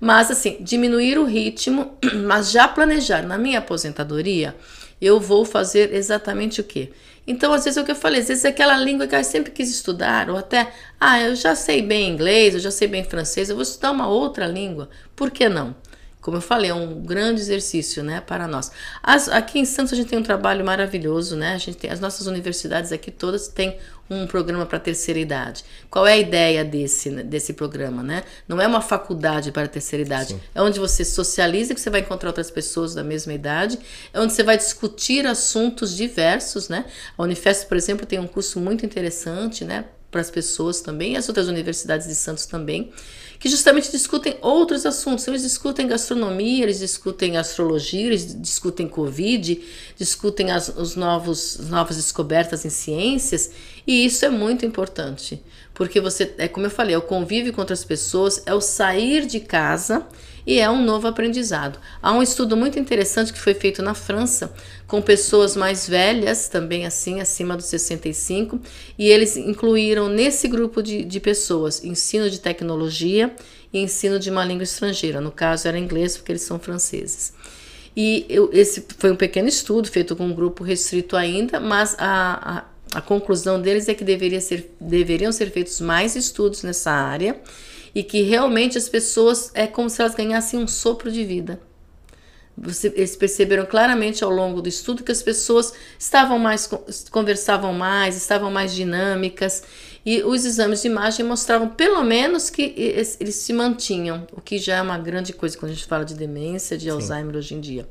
Mas assim, diminuir o ritmo, mas já planejar. Na minha aposentadoria, eu vou fazer exatamente o quê? Então, às vezes é o que eu falei, às vezes é aquela língua que eu sempre quis estudar, ou até, ah, eu já sei bem inglês, eu já sei bem francês, eu vou estudar uma outra língua. Por que não? Como eu falei, é um grande exercício, né, para nós. As, aqui em Santos a gente tem um trabalho maravilhoso, né? A gente tem, as nossas universidades aqui todas têm um programa para terceira idade. Qual é a ideia desse, né, desse programa, né? Não é uma faculdade para a terceira idade. Sim. É onde você socializa, que você vai encontrar outras pessoas da mesma idade. É onde você vai discutir assuntos diversos, né? A Unifesp, por exemplo, tem um curso muito interessante, né? Para as pessoas também, e as outras universidades de Santos também que justamente discutem outros assuntos. Eles discutem gastronomia, eles discutem astrologia, eles discutem Covid, discutem as os novos, as novas descobertas em ciências, e isso é muito importante, porque você, é como eu falei, é o convívio com outras pessoas, é o sair de casa e é um novo aprendizado. Há um estudo muito interessante que foi feito na França com pessoas mais velhas, também assim, acima dos 65, e eles incluíram nesse grupo de, de pessoas ensino de tecnologia e ensino de uma língua estrangeira. No caso era inglês, porque eles são franceses. E eu, esse foi um pequeno estudo feito com um grupo restrito ainda, mas a, a, a conclusão deles é que deveria ser, deveriam ser feitos mais estudos nessa área e que realmente as pessoas é como se elas ganhassem um sopro de vida. Você, eles perceberam claramente ao longo do estudo que as pessoas estavam mais conversavam mais, estavam mais dinâmicas e os exames de imagem mostravam pelo menos que eles, se mantinham, o que já é uma grande coisa quando a gente fala de demência, de Sim. Alzheimer hoje em dia.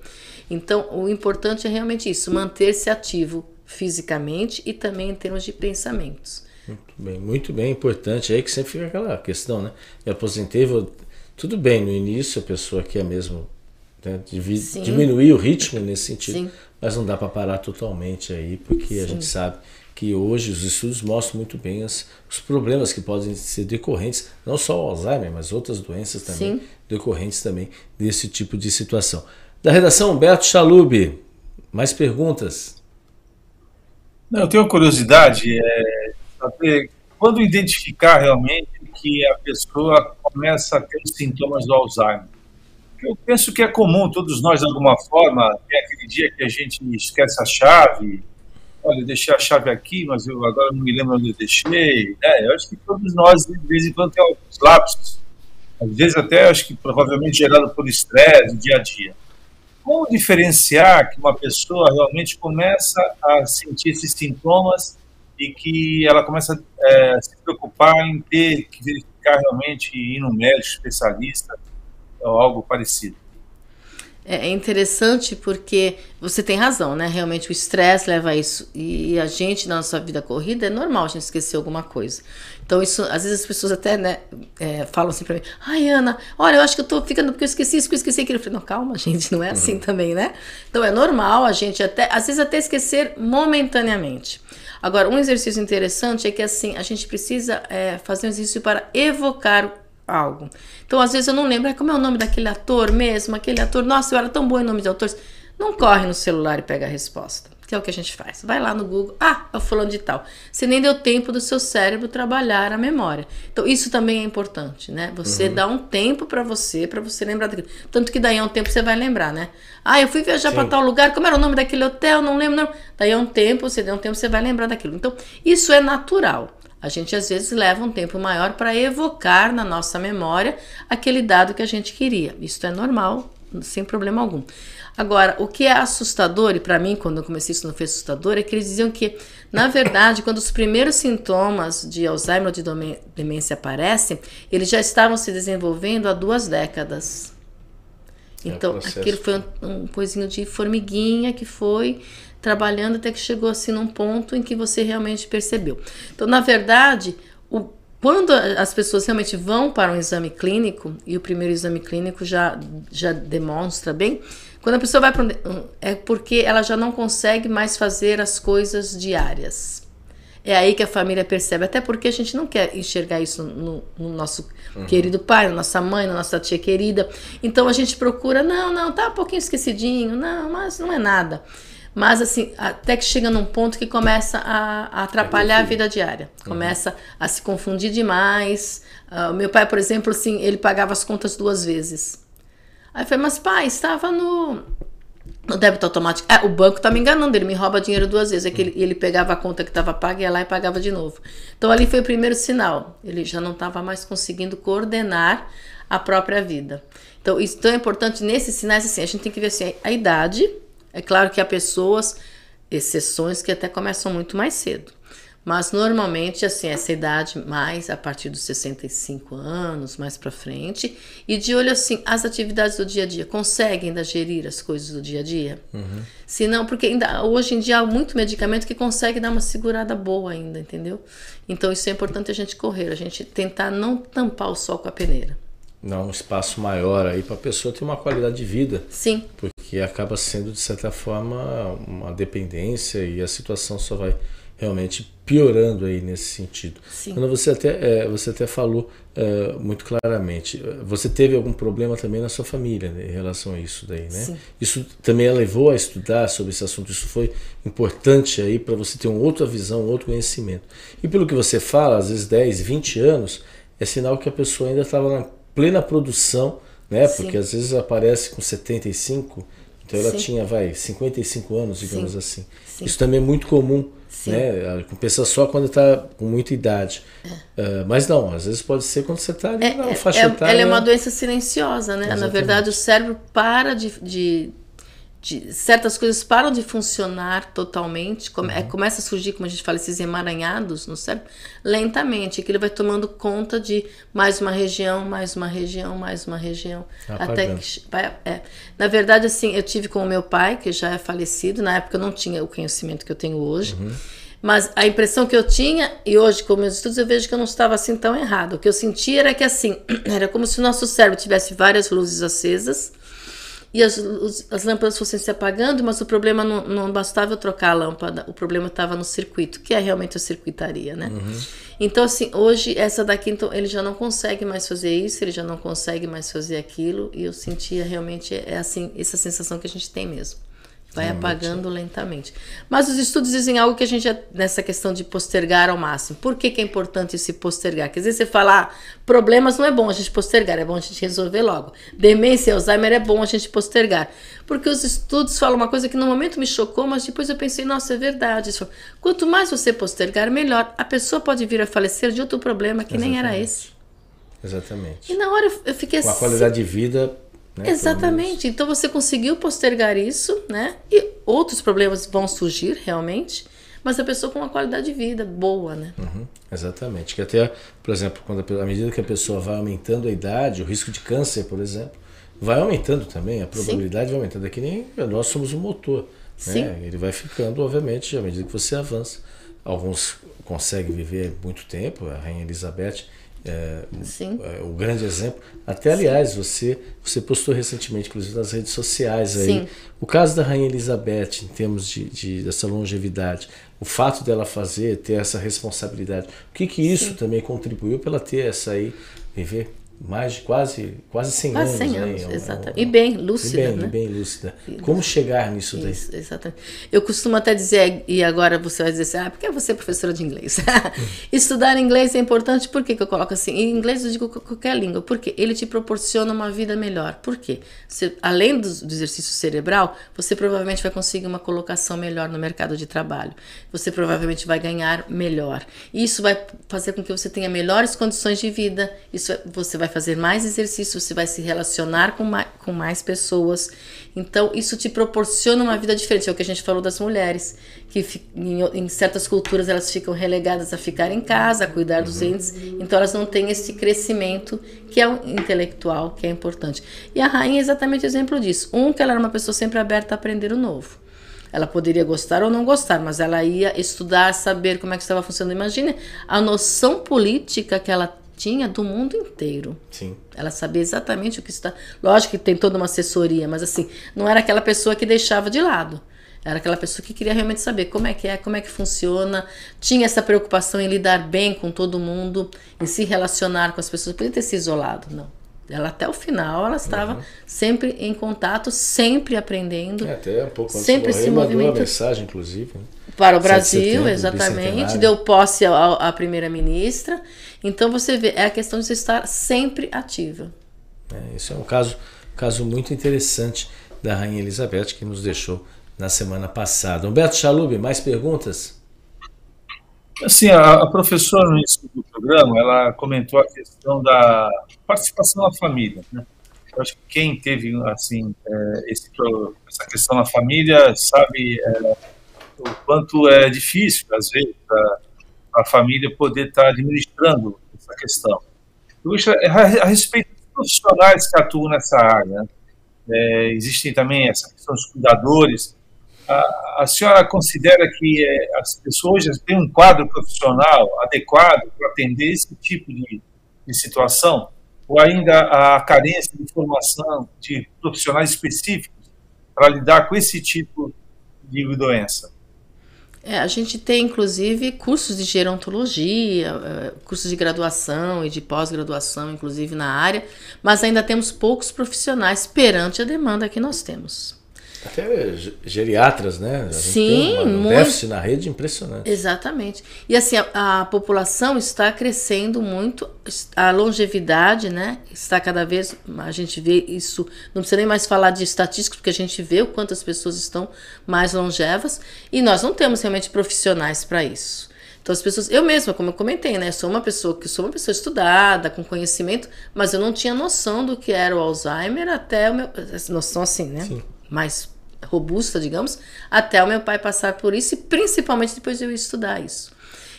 Então, o importante é realmente isso, manter-se ativo fisicamente e também em termos de pensamentos. Muito bem, muito bem, importante. É aí que sempre fica aquela questão, né? Eu aposentei, vou... tudo bem, no início a pessoa quer mesmo né, diminuir o ritmo nesse sentido, Sim. mas não dá para parar totalmente aí, porque Sim. a gente sabe que hoje os estudos mostram muito bem as, os problemas que podem ser decorrentes, não só o Alzheimer, mas outras doenças também, Sim. decorrentes também desse tipo de situação. Da redação, Humberto Chalub, mais perguntas? Não, eu tenho uma curiosidade, é, saber quando identificar realmente que a pessoa começa a ter os sintomas do Alzheimer. Eu penso que é comum, todos nós, de alguma forma, ter né, aquele dia que a gente esquece a chave. Olha, eu deixei a chave aqui, mas eu agora não me lembro onde eu deixei. É, eu acho que todos nós, de vez em quando, temos alguns lapsos. Às vezes até, acho que provavelmente gerado por estresse, dia a dia. Como diferenciar que uma pessoa realmente começa a sentir esses sintomas e que ela começa é, a se preocupar em ter que verificar realmente ir no médico especialista ou algo parecido. É, é interessante porque você tem razão, né? Realmente o estresse leva a isso. E a gente, na nossa vida corrida, é normal a gente esquecer alguma coisa. Então, isso, às vezes as pessoas até, né, é, falam assim pra mim: ai, Ana, olha, eu acho que eu tô ficando porque eu esqueci isso, porque eu esqueci aquilo. Eu falei: não, calma, gente, não é assim uhum. também, né? Então, é normal a gente até, às vezes, até esquecer momentaneamente. Agora, um exercício interessante é que assim, a gente precisa é, fazer um exercício para evocar algo. Então, às vezes eu não lembro, ah, como é o nome daquele ator mesmo? Aquele ator, nossa, eu era tão boa em nome de autores. Não corre no celular e pega a resposta, que é o que a gente faz. Vai lá no Google, ah, é o fulano de tal. Você nem deu tempo do seu cérebro trabalhar a memória. Então isso também é importante, né? Você uhum. dá um tempo para você, para você lembrar daquilo. Tanto que daí a um tempo você vai lembrar, né? Ah, eu fui viajar para tal lugar, como era o nome daquele hotel? Não lembro, não. Daí a um tempo, você deu um tempo, você vai lembrar daquilo. Então isso é natural. A gente às vezes leva um tempo maior para evocar na nossa memória aquele dado que a gente queria. Isso é normal, sem problema algum. Agora, o que é assustador, e para mim, quando eu comecei isso não foi assustador, é que eles diziam que, na verdade, quando os primeiros sintomas de Alzheimer ou de demência aparecem, eles já estavam se desenvolvendo há duas décadas. É então, é aquilo foi um, um coisinho de formiguinha que foi trabalhando até que chegou assim num ponto em que você realmente percebeu. Então, na verdade, o, quando as pessoas realmente vão para um exame clínico, e o primeiro exame clínico já, já demonstra bem, quando a pessoa vai para um, é porque ela já não consegue mais fazer as coisas diárias. É aí que a família percebe, até porque a gente não quer enxergar isso no, no nosso uhum. querido pai, na nossa mãe, na nossa tia querida. Então a gente procura, não, não, tá um pouquinho esquecidinho, não, mas não é nada. Mas assim, até que chega num ponto que começa a, a atrapalhar a vida diária. Começa uhum. a se confundir demais. Uh, meu pai, por exemplo, assim, ele pagava as contas duas vezes. Aí foi, mas pai, estava no, no débito automático. é o banco tá me enganando, ele me rouba dinheiro duas vezes. É que ele, ele pegava a conta que estava paga e ia lá e pagava de novo. Então ali foi o primeiro sinal. Ele já não estava mais conseguindo coordenar a própria vida. Então, isso tão é importante nesses sinais assim, a gente tem que ver assim, a idade. É claro que há pessoas, exceções, que até começam muito mais cedo. Mas normalmente, assim, essa idade mais a partir dos 65 anos, mais para frente, e de olho assim, as atividades do dia a dia conseguem ainda gerir as coisas do dia a dia? Uhum. Se não, porque ainda, hoje em dia há muito medicamento que consegue dar uma segurada boa ainda, entendeu? Então isso é importante a gente correr, a gente tentar não tampar o sol com a peneira dá um espaço maior aí para a pessoa ter uma qualidade de vida. Sim. Porque acaba sendo, de certa forma, uma dependência e a situação só vai realmente piorando aí nesse sentido. Ana, você até, é, você até falou é, muito claramente, você teve algum problema também na sua família né, em relação a isso daí, né? Sim. Isso também a levou a estudar sobre esse assunto, isso foi importante aí para você ter uma outra visão, um outro conhecimento. E pelo que você fala, às vezes 10, 20 anos, é sinal que a pessoa ainda estava na plena produção, né? Sim. Porque às vezes aparece com 75, então ela Sim. tinha, vai, 55 anos, digamos assim. Isso também é muito comum Sim. Né? Ah, compensa só quando está com muita idade. É. Uh, mas não, às vezes pode ser quando você está ali é, na é, faixa é, etária. Ela é uma doença silenciosa, né? Exatamente. Na verdade, o cérebro para de, de de, certas coisas param de funcionar totalmente, come, uhum. é, começa a surgir, como a gente fala, esses emaranhados no cérebro, lentamente. ele vai tomando conta de mais uma região, mais uma região, mais uma região. Ah, até que, é. Na verdade, assim, eu tive com o meu pai, que já é falecido, na época eu não tinha o conhecimento que eu tenho hoje. Uhum. Mas a impressão que eu tinha, e hoje com meus estudos, eu vejo que eu não estava assim tão errado. O que eu sentia era que assim, era como se o nosso cérebro tivesse várias luzes acesas e as, os, as lâmpadas fossem se apagando, mas o problema não, não bastava eu trocar a lâmpada, o problema estava no circuito, que é realmente a circuitaria, né? Uhum. Então, assim, hoje essa daqui, então, ele já não consegue mais fazer isso, ele já não consegue mais fazer aquilo, e eu sentia realmente, é assim, essa sensação que a gente tem mesmo. Vai né? apagando lentamente. Mas os estudos dizem algo que a gente, nessa questão de postergar ao máximo. Por que, que é importante se postergar? Quer dizer, você falar, ah, problemas não é bom a gente postergar, é bom a gente resolver logo. Demência e Alzheimer é bom a gente postergar. Porque os estudos falam uma coisa que no momento me chocou, mas depois eu pensei, nossa, é verdade. Isso. Quanto mais você postergar, melhor. A pessoa pode vir a falecer de outro problema que Exatamente. nem era esse. Exatamente. E na hora eu fiquei assim. Uma a qualidade de vida né? Exatamente. Então você conseguiu postergar isso, né? E outros problemas vão surgir realmente, mas a pessoa com uma qualidade de vida boa, né? Uhum. Exatamente. Que até, por exemplo, quando a, à medida que a pessoa vai aumentando a idade, o risco de câncer, por exemplo, vai aumentando também, a probabilidade Sim. vai aumentando. É que nem é, nós somos o um motor. Né? Sim. Ele vai ficando, obviamente, à medida que você avança. Alguns conseguem viver muito tempo, a Rainha Elizabeth é, Sim. É, o é grande exemplo. Até, aliás, você você postou recentemente, inclusive, nas redes sociais aí. Sim. O caso da Rainha Elizabeth, em termos de, de, dessa longevidade, o fato dela fazer, ter essa responsabilidade. O que, que isso Sim. também contribuiu para ela ter essa aí, viver mais de quase, quase 100 quase anos. 100 né? anos, né? exatamente. É e bem lúcida. E bem, né? bem lúcida. Como chegar nisso daí? Isso, exatamente. Eu costumo até dizer, e agora você vai dizer assim, ah, porque você é professora de inglês? Estudar inglês é importante, por que, que eu coloco assim? Em inglês eu digo qualquer língua, porque ele te proporciona uma vida melhor. Por quê? Você, além do, do exercício cerebral, você provavelmente vai conseguir uma colocação melhor no mercado de trabalho. Você provavelmente vai ganhar melhor. E isso vai fazer com que você tenha melhores condições de vida, isso é, você vai vai fazer mais exercício, você vai se relacionar com mais, com mais pessoas. Então, isso te proporciona uma vida diferente. É o que a gente falou das mulheres, que em, em certas culturas elas ficam relegadas a ficar em casa, a cuidar dos uhum. entes. Então, elas não têm esse crescimento que é intelectual, que é importante. E a rainha é exatamente exemplo disso. Um, que ela era uma pessoa sempre aberta a aprender o novo. Ela poderia gostar ou não gostar, mas ela ia estudar, saber como é que estava funcionando. Imagine a noção política que ela tinha do mundo inteiro. Sim. Ela sabia exatamente o que está. Lógico que tem toda uma assessoria, mas assim, não era aquela pessoa que deixava de lado. Era aquela pessoa que queria realmente saber como é que é, como é que funciona. Tinha essa preocupação em lidar bem com todo mundo, em se relacionar com as pessoas. Podia ter se isolado, não. Ela até o final, ela estava uhum. sempre em contato, sempre aprendendo. É, até um pouco antes sempre se mandou uma mensagem, inclusive. Né? Para o Brasil, setembro, exatamente. Deu posse à primeira-ministra. Então você vê, é a questão de você estar sempre ativa. É, isso é um caso, caso muito interessante da Rainha Elizabeth que nos deixou na semana passada. Humberto Chalub, mais perguntas? Assim, a, a professora no início do programa, ela comentou a questão da participação da família. Né? Eu acho que quem teve assim é, esse, essa questão na família sabe é, o quanto é difícil às vezes pra, a família poder estar administrando essa questão. É, a respeito dos profissionais que atuam nessa área, né? é, existem também essa questão dos cuidadores. A, a senhora considera que é, as pessoas já têm um quadro profissional adequado para atender esse tipo de, de situação? Ou ainda a carência de formação de profissionais específicos para lidar com esse tipo de doença? É, a gente tem, inclusive, cursos de gerontologia, é, cursos de graduação e de pós-graduação, inclusive, na área, mas ainda temos poucos profissionais perante a demanda que nós temos. Até geriatras, né? Sim, tem um muito... déficit na rede impressionante. Exatamente. E assim, a, a, população está crescendo muito, a longevidade, né? Está cada vez. A gente vê isso. Não precisa nem mais falar de estatísticas, porque a gente vê o quanto as pessoas estão mais longevas. E nós não temos realmente profissionais para isso. Então as pessoas, eu mesma, como eu comentei, né, sou uma pessoa que sou uma pessoa estudada, com conhecimento, mas eu não tinha noção do que era o Alzheimer até o meu, noção assim, né? Sim. Mais robusta, digamos, até o meu pai passar por isso e principalmente depois de eu estudar isso.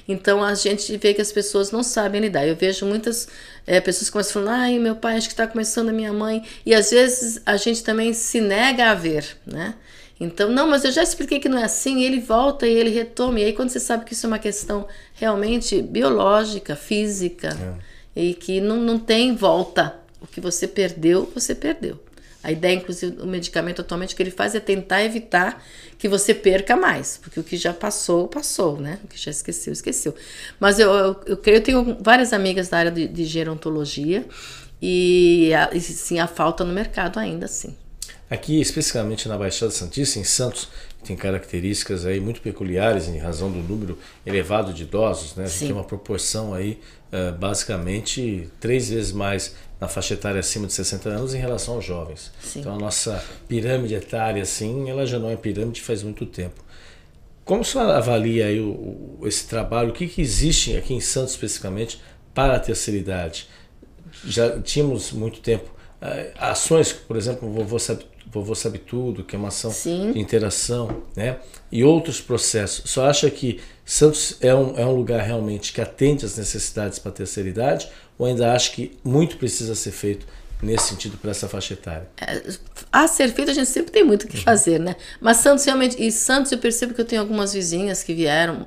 Então a gente vê que as pessoas não sabem lidar. Eu vejo muitas é, pessoas começam falando, ai, meu pai acho que está começando a minha mãe. E às vezes a gente também se nega a ver, né? Então, não, mas eu já expliquei que não é assim, ele volta e ele retoma. E aí, quando você sabe que isso é uma questão realmente biológica, física, é. e que não, não tem volta. O que você perdeu, você perdeu. A ideia, inclusive, do medicamento atualmente que ele faz é tentar evitar que você perca mais, porque o que já passou, passou, né? O que já esqueceu, esqueceu. Mas eu, eu, eu, eu tenho várias amigas da área de, de gerontologia e, a, e sim, a falta no mercado ainda, sim. Aqui, especificamente na Baixada Santista, em Santos, tem características aí muito peculiares em razão do número elevado de idosos, né? A gente tem uma proporção aí eh, basicamente três vezes mais na faixa etária acima de 60 anos em relação aos jovens. Sim. Então a nossa pirâmide etária, assim, ela já não é pirâmide faz muito tempo. Como você avalia aí o, o, esse trabalho? O que, que existe aqui em Santos especificamente para a terceira idade? Já tínhamos muito tempo eh, ações, por exemplo, o vovô sabe, vovô sabe tudo, que é uma ação Sim. de interação, né? E outros processos. Só acha que Santos é um, é um lugar realmente que atende às necessidades para a terceira idade ou ainda acha que muito precisa ser feito nesse sentido para essa faixa etária? É, a ser feito a gente sempre tem muito o que fazer, né? Mas Santos realmente, e Santos eu percebo que eu tenho algumas vizinhas que vieram,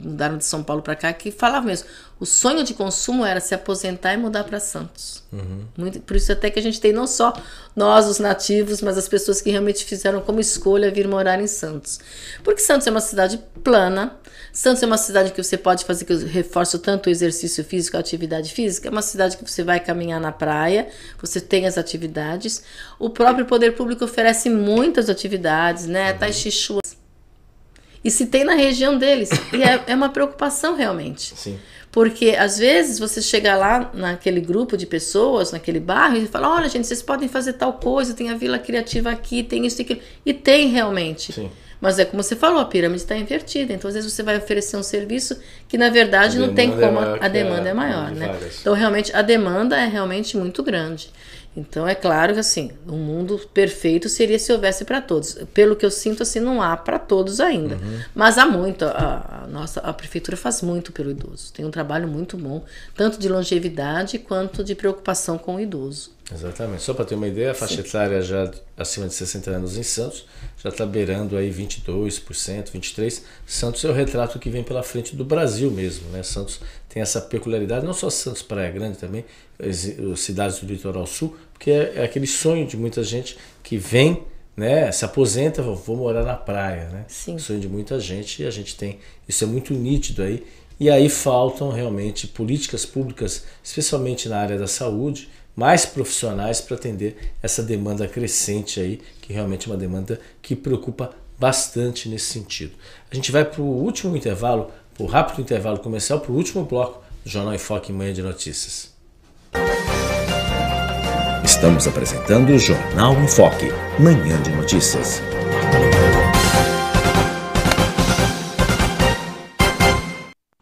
mudaram de São Paulo para cá, que falavam mesmo, o sonho de consumo era se aposentar e mudar para Santos. Uhum. Muito, por isso até que a gente tem não só nós, os nativos, mas as pessoas que realmente fizeram como escolha vir morar em Santos. Porque Santos é uma cidade plana, Santos é uma cidade que você pode fazer, que eu reforço tanto o exercício físico, a atividade física, é uma cidade que você vai caminhar na praia, você tem as atividades. O próprio poder público oferece muitas atividades, né? Tá uhum. Tais E se tem na região deles. E é, é uma preocupação realmente. Sim. Porque às vezes você chega lá naquele grupo de pessoas, naquele bairro, e fala: olha, gente, vocês podem fazer tal coisa, tem a Vila Criativa aqui, tem isso e aquilo. E tem realmente. Sim. Mas é como você falou, a pirâmide está invertida. Então, às vezes, você vai oferecer um serviço que, na verdade, não tem como. É a demanda é maior, é né? Várias. Então, realmente, a demanda é realmente muito grande. Então é claro que assim, um mundo perfeito seria se houvesse para todos. Pelo que eu sinto assim, não há para todos ainda. Uhum. Mas há muito, a, a, nossa a prefeitura faz muito pelo idoso. Tem um trabalho muito bom, tanto de longevidade quanto de preocupação com o idoso. Exatamente. Só para ter uma ideia, a faixa Sim. etária já acima de 60 anos em Santos já está beirando aí 22%, 23%. Santos é o retrato que vem pela frente do Brasil mesmo, né? Santos tem essa peculiaridade, não só Santos Praia Grande também, cidades do litoral sul, porque é, é, aquele sonho de muita gente que vem né, se aposenta, vou morar na praia, né? Sim. Sonho de muita gente e a gente tem, isso é muito nítido aí. E aí faltam realmente políticas públicas, especialmente na área da saúde, mais profissionais para atender essa demanda crescente aí, que realmente é uma demanda que preocupa bastante nesse sentido. A gente vai para o último intervalo, para o rápido intervalo comercial, para o último bloco do Jornal em Foque Manhã de Notícias. Estamos apresentando o Jornal em Foque, Manhã de Notícias.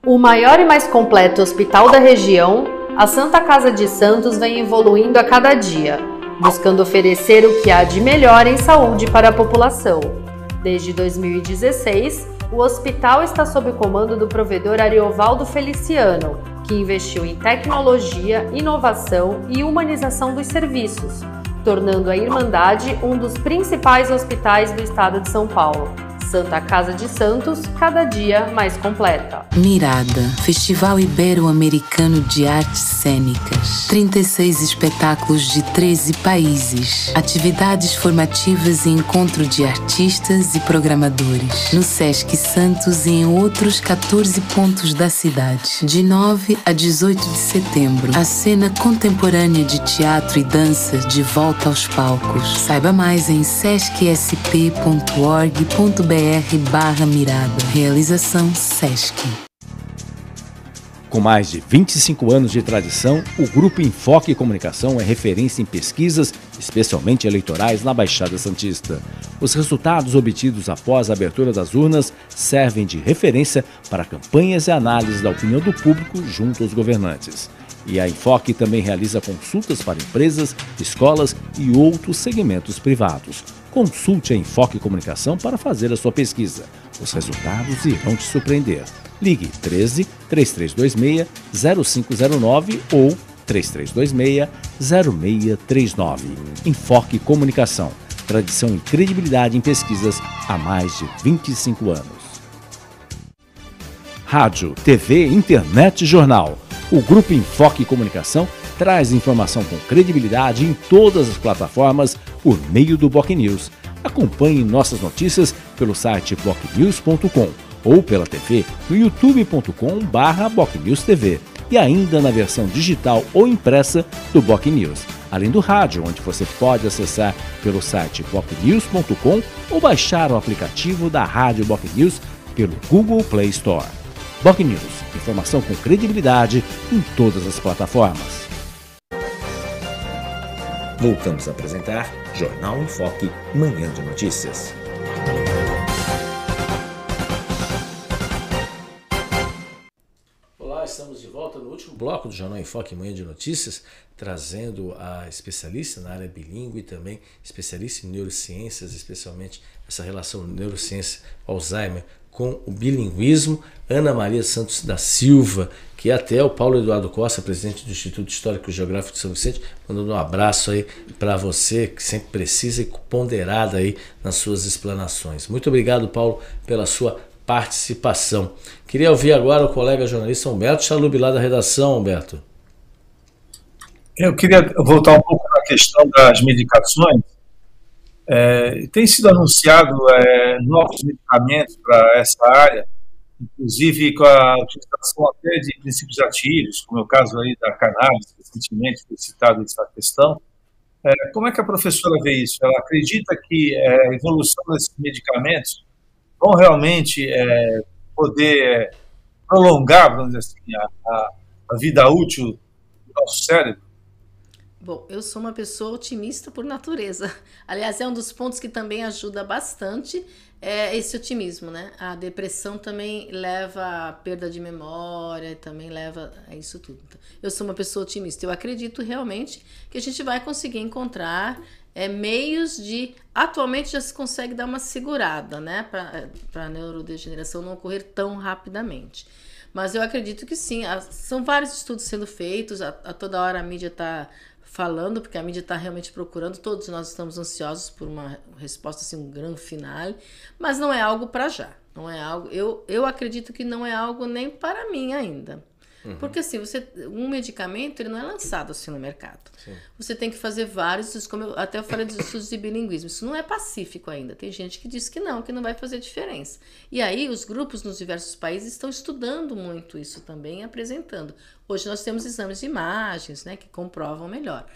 O maior e mais completo hospital da região a Santa Casa de Santos vem evoluindo a cada dia, buscando oferecer o que há de melhor em saúde para a população. Desde 2016, o hospital está sob o comando do provedor Ariovaldo Feliciano, que investiu em tecnologia, inovação e humanização dos serviços, tornando a Irmandade um dos principais hospitais do estado de São Paulo. Santa Casa de Santos, cada dia mais completa. Mirada, Festival Ibero-Americano de Artes Cênicas. 36 espetáculos de 13 países, atividades formativas e encontro de artistas e programadores. No Sesc Santos e em outros 14 pontos da cidade. De 9 a 18 de setembro, a cena contemporânea de teatro e dança de volta aos palcos. Saiba mais em sescsp.org.br www.sesc.br/mirada. Realização SESC. Com mais de 25 anos de tradição, o Grupo Enfoque Comunicação é referência em pesquisas, especialmente eleitorais, na Baixada Santista. Os resultados obtidos após a abertura das urnas servem de referência para campanhas e análises da opinião do público junto aos governantes. E a Enfoque também realiza consultas para empresas, escolas e outros segmentos privados. Consulte a Enfoque Comunicação para fazer a sua pesquisa. Os resultados irão te surpreender. Ligue 13 3326 0509 ou 3326 0639. Enfoque Comunicação. Tradição e credibilidade em pesquisas há mais de 25 anos. Rádio, TV, Internet e Jornal o Grupo Enfoque Comunicação traz informação com credibilidade em todas as plataformas por meio do Boc News. Acompanhe nossas notícias pelo site bocnews.com ou pela TV no youtubecom tv e ainda na versão digital ou impressa do Boc News, além do rádio, onde você pode acessar pelo site bocnews.com ou baixar o aplicativo da Rádio Boc News pelo Google Play Store. Boc News, informação com credibilidade em todas as plataformas. Voltamos a apresentar Jornal em Foque, Manhã de Notícias. Olá, estamos de volta no último bloco do Jornal em Foque, Manhã de Notícias, trazendo a especialista na área bilíngue e também especialista em neurociências, especialmente essa relação neurociência-Alzheimer, com o bilinguismo, Ana Maria Santos da Silva, que até o Paulo Eduardo Costa, presidente do Instituto Histórico e Geográfico de São Vicente, mandando um abraço aí para você, que sempre precisa e ponderada aí nas suas explanações. Muito obrigado, Paulo, pela sua participação. Queria ouvir agora o colega jornalista Humberto Chalub, lá da redação, Humberto. Eu queria voltar um pouco na questão das medicações é, tem sido anunciado é, novos medicamentos para essa área, inclusive com a utilização até de princípios ativos, como é o caso aí da cannabis, recentemente foi citado essa questão. É, como é que a professora vê isso? Ela acredita que é, a evolução desses medicamentos vão realmente é, poder é, prolongar, vamos dizer assim, a, a, a vida útil do nosso cérebro? Bom, eu sou uma pessoa otimista por natureza. Aliás, é um dos pontos que também ajuda bastante é esse otimismo, né? A depressão também leva a perda de memória, também leva a isso tudo. Então, eu sou uma pessoa otimista. Eu acredito realmente que a gente vai conseguir encontrar é, meios de. Atualmente já se consegue dar uma segurada, né? Para é, a neurodegeneração não ocorrer tão rapidamente. Mas eu acredito que sim. São vários estudos sendo feitos, a, a toda hora a mídia está falando, porque a mídia está realmente procurando, todos nós estamos ansiosos por uma resposta, assim, um grande finale, mas não é algo para já, não é algo, eu, eu acredito que não é algo nem para mim ainda, Uhum. Porque assim, você, um medicamento ele não é lançado assim no mercado. Sim. Você tem que fazer vários estudos, como eu, até eu falei dos estudos de bilinguismo. Isso não é pacífico ainda. Tem gente que diz que não, que não vai fazer diferença. E aí os grupos nos diversos países estão estudando muito isso também, apresentando. Hoje nós temos exames de imagens, né, que comprovam melhor.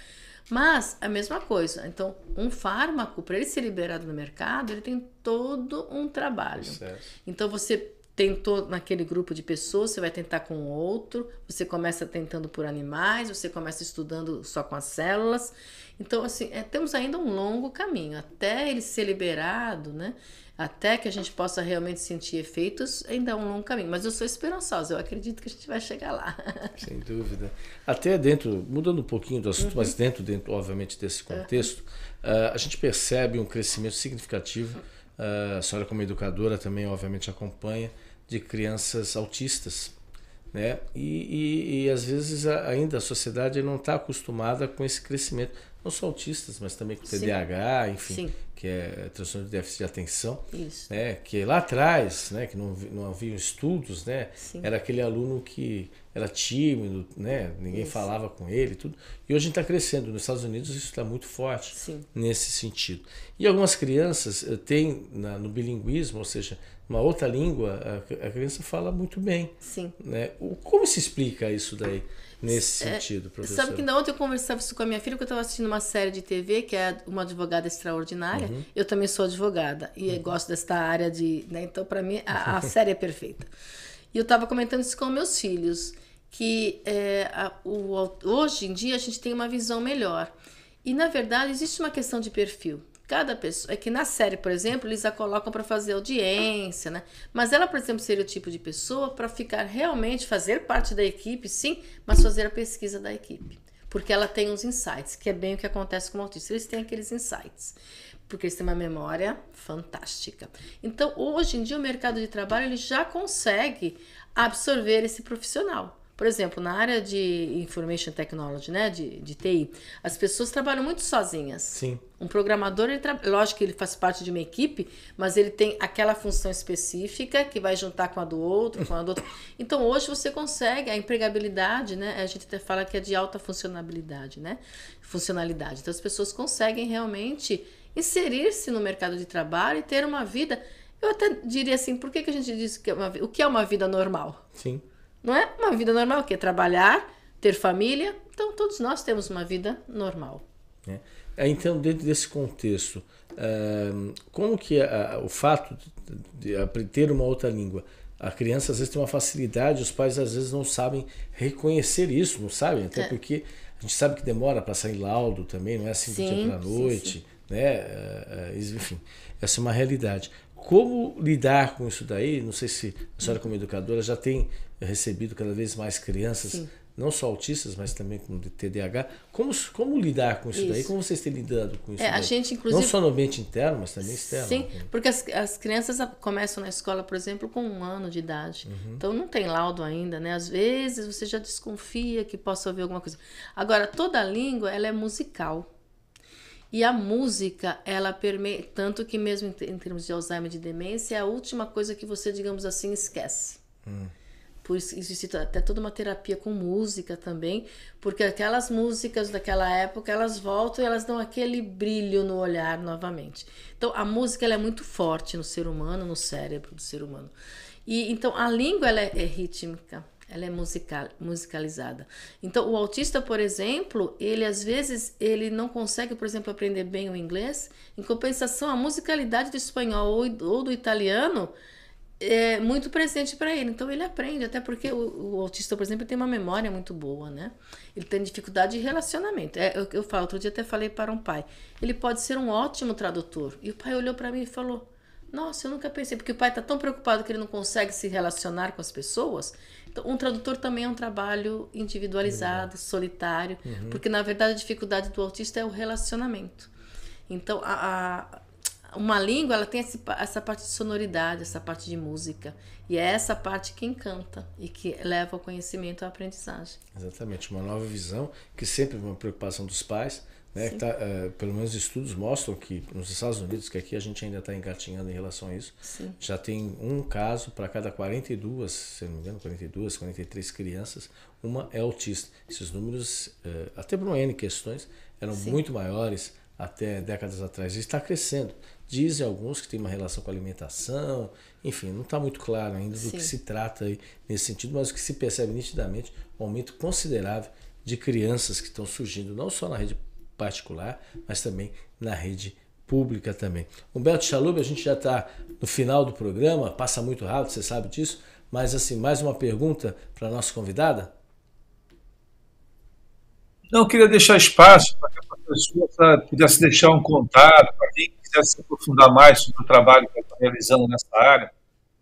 Mas a mesma coisa. Então, um fármaco para ele ser liberado no mercado, ele tem todo um trabalho. Certo. Então você tentou naquele grupo de pessoas, você vai tentar com outro, você começa tentando por animais, você começa estudando só com as células. Então, assim, é, temos ainda um longo caminho até ele ser liberado, né? Até que a gente possa realmente sentir efeitos, ainda é um longo caminho. Mas eu sou esperançosa, eu acredito que a gente vai chegar lá. Sem dúvida. Até dentro, mudando um pouquinho do assunto, uhum. mas dentro, dentro, obviamente, desse é. contexto, uhum. uh, a gente percebe um crescimento significativo. Uh, a senhora, como educadora, também, obviamente, acompanha de crianças autistas. Né? E, e, e às vezes a, ainda a sociedade não está acostumada com esse crescimento, não só autistas, mas também com TDAH, Sim. enfim, Sim. que é transtorno de déficit de atenção, Isso. Né? que lá atrás, né, que não, não haviam estudos, né, era aquele aluno que era tímido, né, ninguém Isso. falava com ele, tudo. E hoje está crescendo nos Estados Unidos, isso está muito forte Sim. nesse sentido. E algumas crianças eh, têm na, no bilinguismo, ou seja, uma outra língua, a, criança fala muito bem. Sim. Né? O, como se explica isso daí, nesse é, sentido, professor? Sabe que na ontem eu conversava isso com a minha filha, que eu estava assistindo uma série de TV, que é Uma Advogada Extraordinária. Uhum. Eu também sou advogada e uhum. gosto desta área de... Né? Então, para mim, a, a, série é perfeita. E eu estava comentando isso com meus filhos, que é, a, o, hoje em dia a gente tem uma visão melhor. E, na verdade, existe uma questão de perfil. Cada pessoa. É que na série, por exemplo, eles a colocam para fazer audiência, né? Mas ela, por exemplo, seria o tipo de pessoa para ficar realmente, fazer parte da equipe, sim, mas fazer a pesquisa da equipe. Porque ela tem uns insights, que é bem o que acontece com o autista. Eles têm aqueles insights. Porque eles têm uma memória fantástica. Então, hoje em dia, o mercado de trabalho ele já consegue absorver esse profissional. Por exemplo, na área de information technology, né, de, de TI, as pessoas trabalham muito sozinhas. Sim. Um programador, ele tra... lógico que ele faz parte de uma equipe, mas ele tem aquela função específica que vai juntar com a do outro, com a do outro. Então, hoje você consegue a empregabilidade, né? A gente até fala que é de alta funcionabilidade, né? Funcionalidade. Então, as pessoas conseguem realmente inserir-se no mercado de trabalho e ter uma vida. Eu até diria assim, por que, que a gente diz que é uma... o que é uma vida normal? Sim não é uma vida normal, que é trabalhar, ter família. Então, todos nós temos uma vida normal. Né? É. Então, dentro desse contexto, como que o fato de, ter uma outra língua, a criança às vezes tem uma facilidade, os pais às vezes não sabem reconhecer isso, não sabem, até é. porque a gente sabe que demora para sair laudo também, não é assim sim, do dia para a noite, sim, sim. né? É, é, enfim, essa é uma realidade. Como lidar com isso daí? Não sei se a senhora como educadora já tem recebido cada vez mais crianças, Sim. não só autistas, mas também com TDAH. Como, como lidar com isso, isso. daí? Como vocês têm lidado com isso? É, a gente, inclusive, não só no ambiente interno, mas também externo. Sim, né? porque as, as crianças começam na escola, por exemplo, com um ano de idade. Uhum. Então não tem laudo ainda, né? Às vezes você já desconfia que possa haver alguma coisa. Agora, toda língua ela é musical. E a música, ela permeia. Tanto que, mesmo em termos de Alzheimer e de demência, é a última coisa que você, digamos assim, esquece. Hum. Por isso existe até toda uma terapia com música também, porque aquelas músicas daquela época, elas voltam e elas dão aquele brilho no olhar novamente. Então, a música é muito forte no ser humano, no cérebro do ser humano. E então a língua ela é, é rítmica, ela é musical, musicalizada. Então, o autista, por exemplo, ele às vezes ele não consegue, por exemplo, aprender bem o inglês. Em compensação, a musicalidade do espanhol ou, ou do italiano, é muito presente para ele. Então ele aprende, até porque o, o, autista, por exemplo, tem uma memória muito boa, né? Ele tem dificuldade de relacionamento. É, eu, eu falo, outro dia até falei para um pai, ele pode ser um ótimo tradutor. E o pai olhou para mim e falou: "Nossa, eu nunca pensei, porque o pai está tão preocupado que ele não consegue se relacionar com as pessoas". Então, um tradutor também é um trabalho individualizado, uhum. solitário, uhum. porque na verdade a dificuldade do autista é o relacionamento. Então, a, a uma língua ela tem esse, essa parte de sonoridade, essa parte de música. E é essa parte que encanta e que leva ao conhecimento à aprendizagem. Exatamente, uma nova visão, que sempre é uma preocupação dos pais. Né, tá, uh, pelo menos estudos mostram que nos Estados Unidos, que aqui a gente ainda está engatinhando em relação a isso, Sim. já tem um caso para cada 42, se não me engano, 42, 43 crianças, uma é autista. Esses números, uh, até por uma N questões, eram Sim. muito maiores até décadas atrás, está crescendo. Dizem alguns que tem uma relação com a alimentação, enfim, não está muito claro ainda Sim. do que se trata aí nesse sentido, mas o que se percebe nitidamente um aumento considerável de crianças que estão surgindo, não só na rede particular, mas também na rede pública também. Humberto Chalub, a gente já está no final do programa, passa muito rápido, você sabe disso, mas assim, mais uma pergunta para a nossa convidada? Não, queria deixar espaço para pessoa pudesse deixar um contato para quem quisesse se aprofundar mais sobre o trabalho que está realizando nessa área,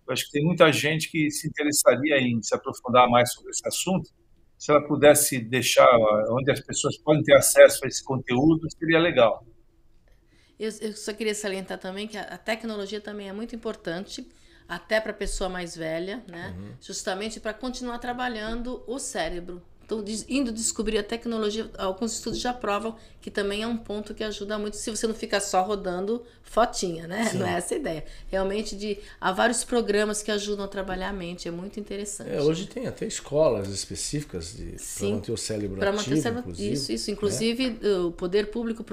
eu acho que tem muita gente que se interessaria em se aprofundar mais sobre esse assunto. Se ela pudesse deixar onde as pessoas podem ter acesso a esse conteúdo, seria legal. Eu, eu só queria salientar também que a, a tecnologia também é muito importante, até para a pessoa mais velha, né? Uhum. Justamente para continuar trabalhando o cérebro, estão indo descobrir a tecnologia. Alguns estudos já provam que também é um ponto que ajuda muito se você não fica só rodando fotinha, né? Sim. Não é essa a ideia. Realmente de há vários programas que ajudam a trabalhar a mente, é muito interessante. É, hoje tem até escolas específicas de para manter o cérebro para manter o cérebro, inclusive, isso, isso. Né? Inclusive né? o poder público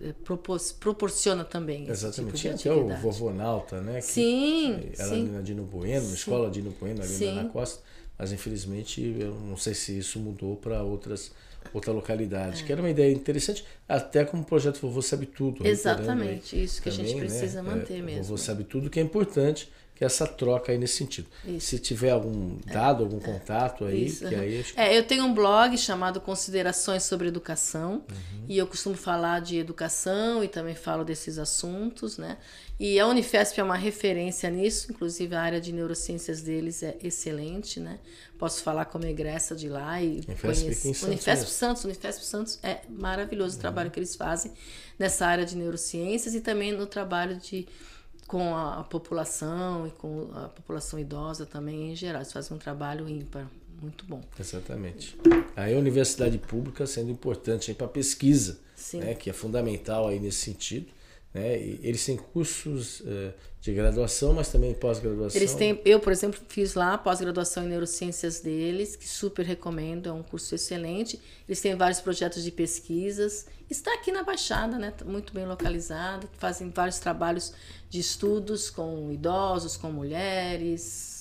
eh, propos, proporciona também. Exatamente. Tipo tinha até o vovô Nauta, né? Que, sim. Era sim. Dino Bueno, sim. escola Dino Bueno ali na Costa mas infelizmente eu não sei se isso mudou para outras outra localidade, é. que era uma ideia interessante, até como o projeto Vovô Sabe Tudo. Exatamente, isso que também, a gente né? precisa né? manter é, mesmo. Vovô Sabe Tudo, que é importante que é essa troca aí nesse sentido. Isso. Se tiver algum dado, é, algum contato aí, isso, que aí acho... é, eu tenho um blog chamado Considerações sobre Educação uhum. e eu costumo falar de educação e também falo desses assuntos, né? E a Unifesp é uma referência nisso, inclusive a área de neurociências deles é excelente, né? Posso falar como egressa de lá e conheço. Unifesp né? Santos, Unifesp Santos é maravilhoso uhum. o trabalho que eles fazem nessa área de neurociências e também no trabalho de com a população e com a população idosa também em geral. Eles fazem um trabalho ímpar, muito bom. Exatamente. Aí a universidade pública sendo importante para a pesquisa, né, que é fundamental aí nesse sentido. Né? E eles têm cursos uh, de graduação, mas também pós-graduação. Eles têm, eu, por exemplo, fiz lá a pós-graduação em neurociências deles, que super recomendo, é um curso excelente. Eles têm vários projetos de pesquisas. Está aqui na Baixada, né? Tá muito bem localizado, fazem vários trabalhos de estudos com idosos, com mulheres,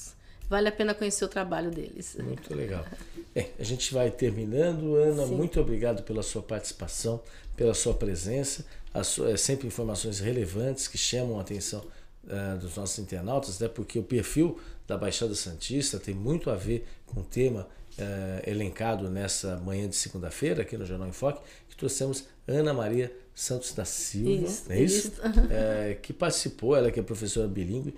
vale a pena conhecer o trabalho deles. Muito legal. Bem, a gente vai terminando. Ana, Sim. muito obrigado pela sua participação, pela sua presença. Sua, é sempre informações relevantes que chamam a atenção uh, dos nossos internautas, até porque o perfil da Baixada Santista tem muito a ver com o tema uh, elencado nessa manhã de segunda-feira aqui no Jornal Enfoque, que trouxemos Ana Maria Santos da Silva, isso, é isso? isso. é, que participou, ela que é professora bilíngue,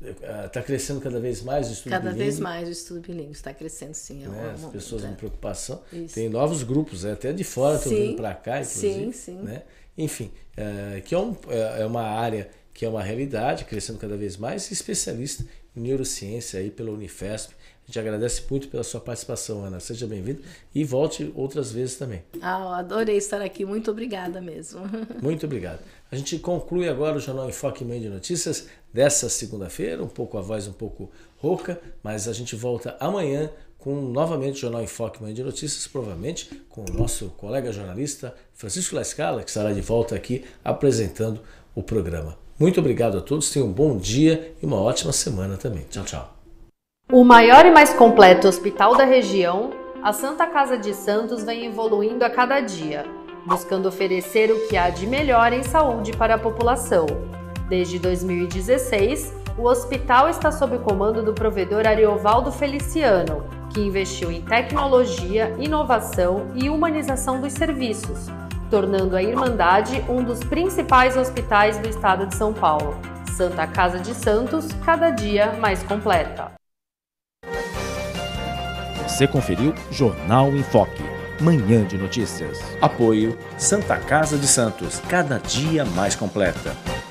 Está eh, tá crescendo cada vez mais o estudo cada bilíngue? Cada vez mais o estudo bilíngue está crescendo, sim. É né, As momento, pessoas é. em preocupação. Isso. Tem novos grupos, né? até de fora estão vindo para cá, inclusive. Sim, sim. Né? Enfim, é, que é, um, eh, é uma área que é uma realidade, crescendo cada vez mais, especialista em neurociência aí pela Unifesp a gente agradece muito pela sua participação, Ana. Seja bem-vinda e volte outras vezes também. Ah, adorei estar aqui. Muito obrigada mesmo. Muito obrigado. A gente conclui agora o Jornal Enfoque Meio de Notícias dessa segunda-feira, um pouco a voz um pouco rouca, mas a gente volta amanhã com novamente o Jornal Enfoque Manhã de Notícias, provavelmente com o nosso colega jornalista Francisco Lascala, que estará de volta aqui apresentando o programa. Muito obrigado a todos, tenham um bom dia e uma ótima semana também. Tchau, tchau. O maior e mais completo hospital da região, a Santa Casa de Santos vem evoluindo a cada dia, buscando oferecer o que há de melhor em saúde para a população. Desde 2016, o hospital está sob o comando do provedor Ariovaldo Feliciano, que investiu em tecnologia, inovação e humanização dos serviços, tornando a Irmandade um dos principais hospitais do estado de São Paulo. Santa Casa de Santos, cada dia mais completa. Você conferiu Jornal em Foque. Manhã de notícias. Apoio Santa Casa de Santos, cada dia mais completa.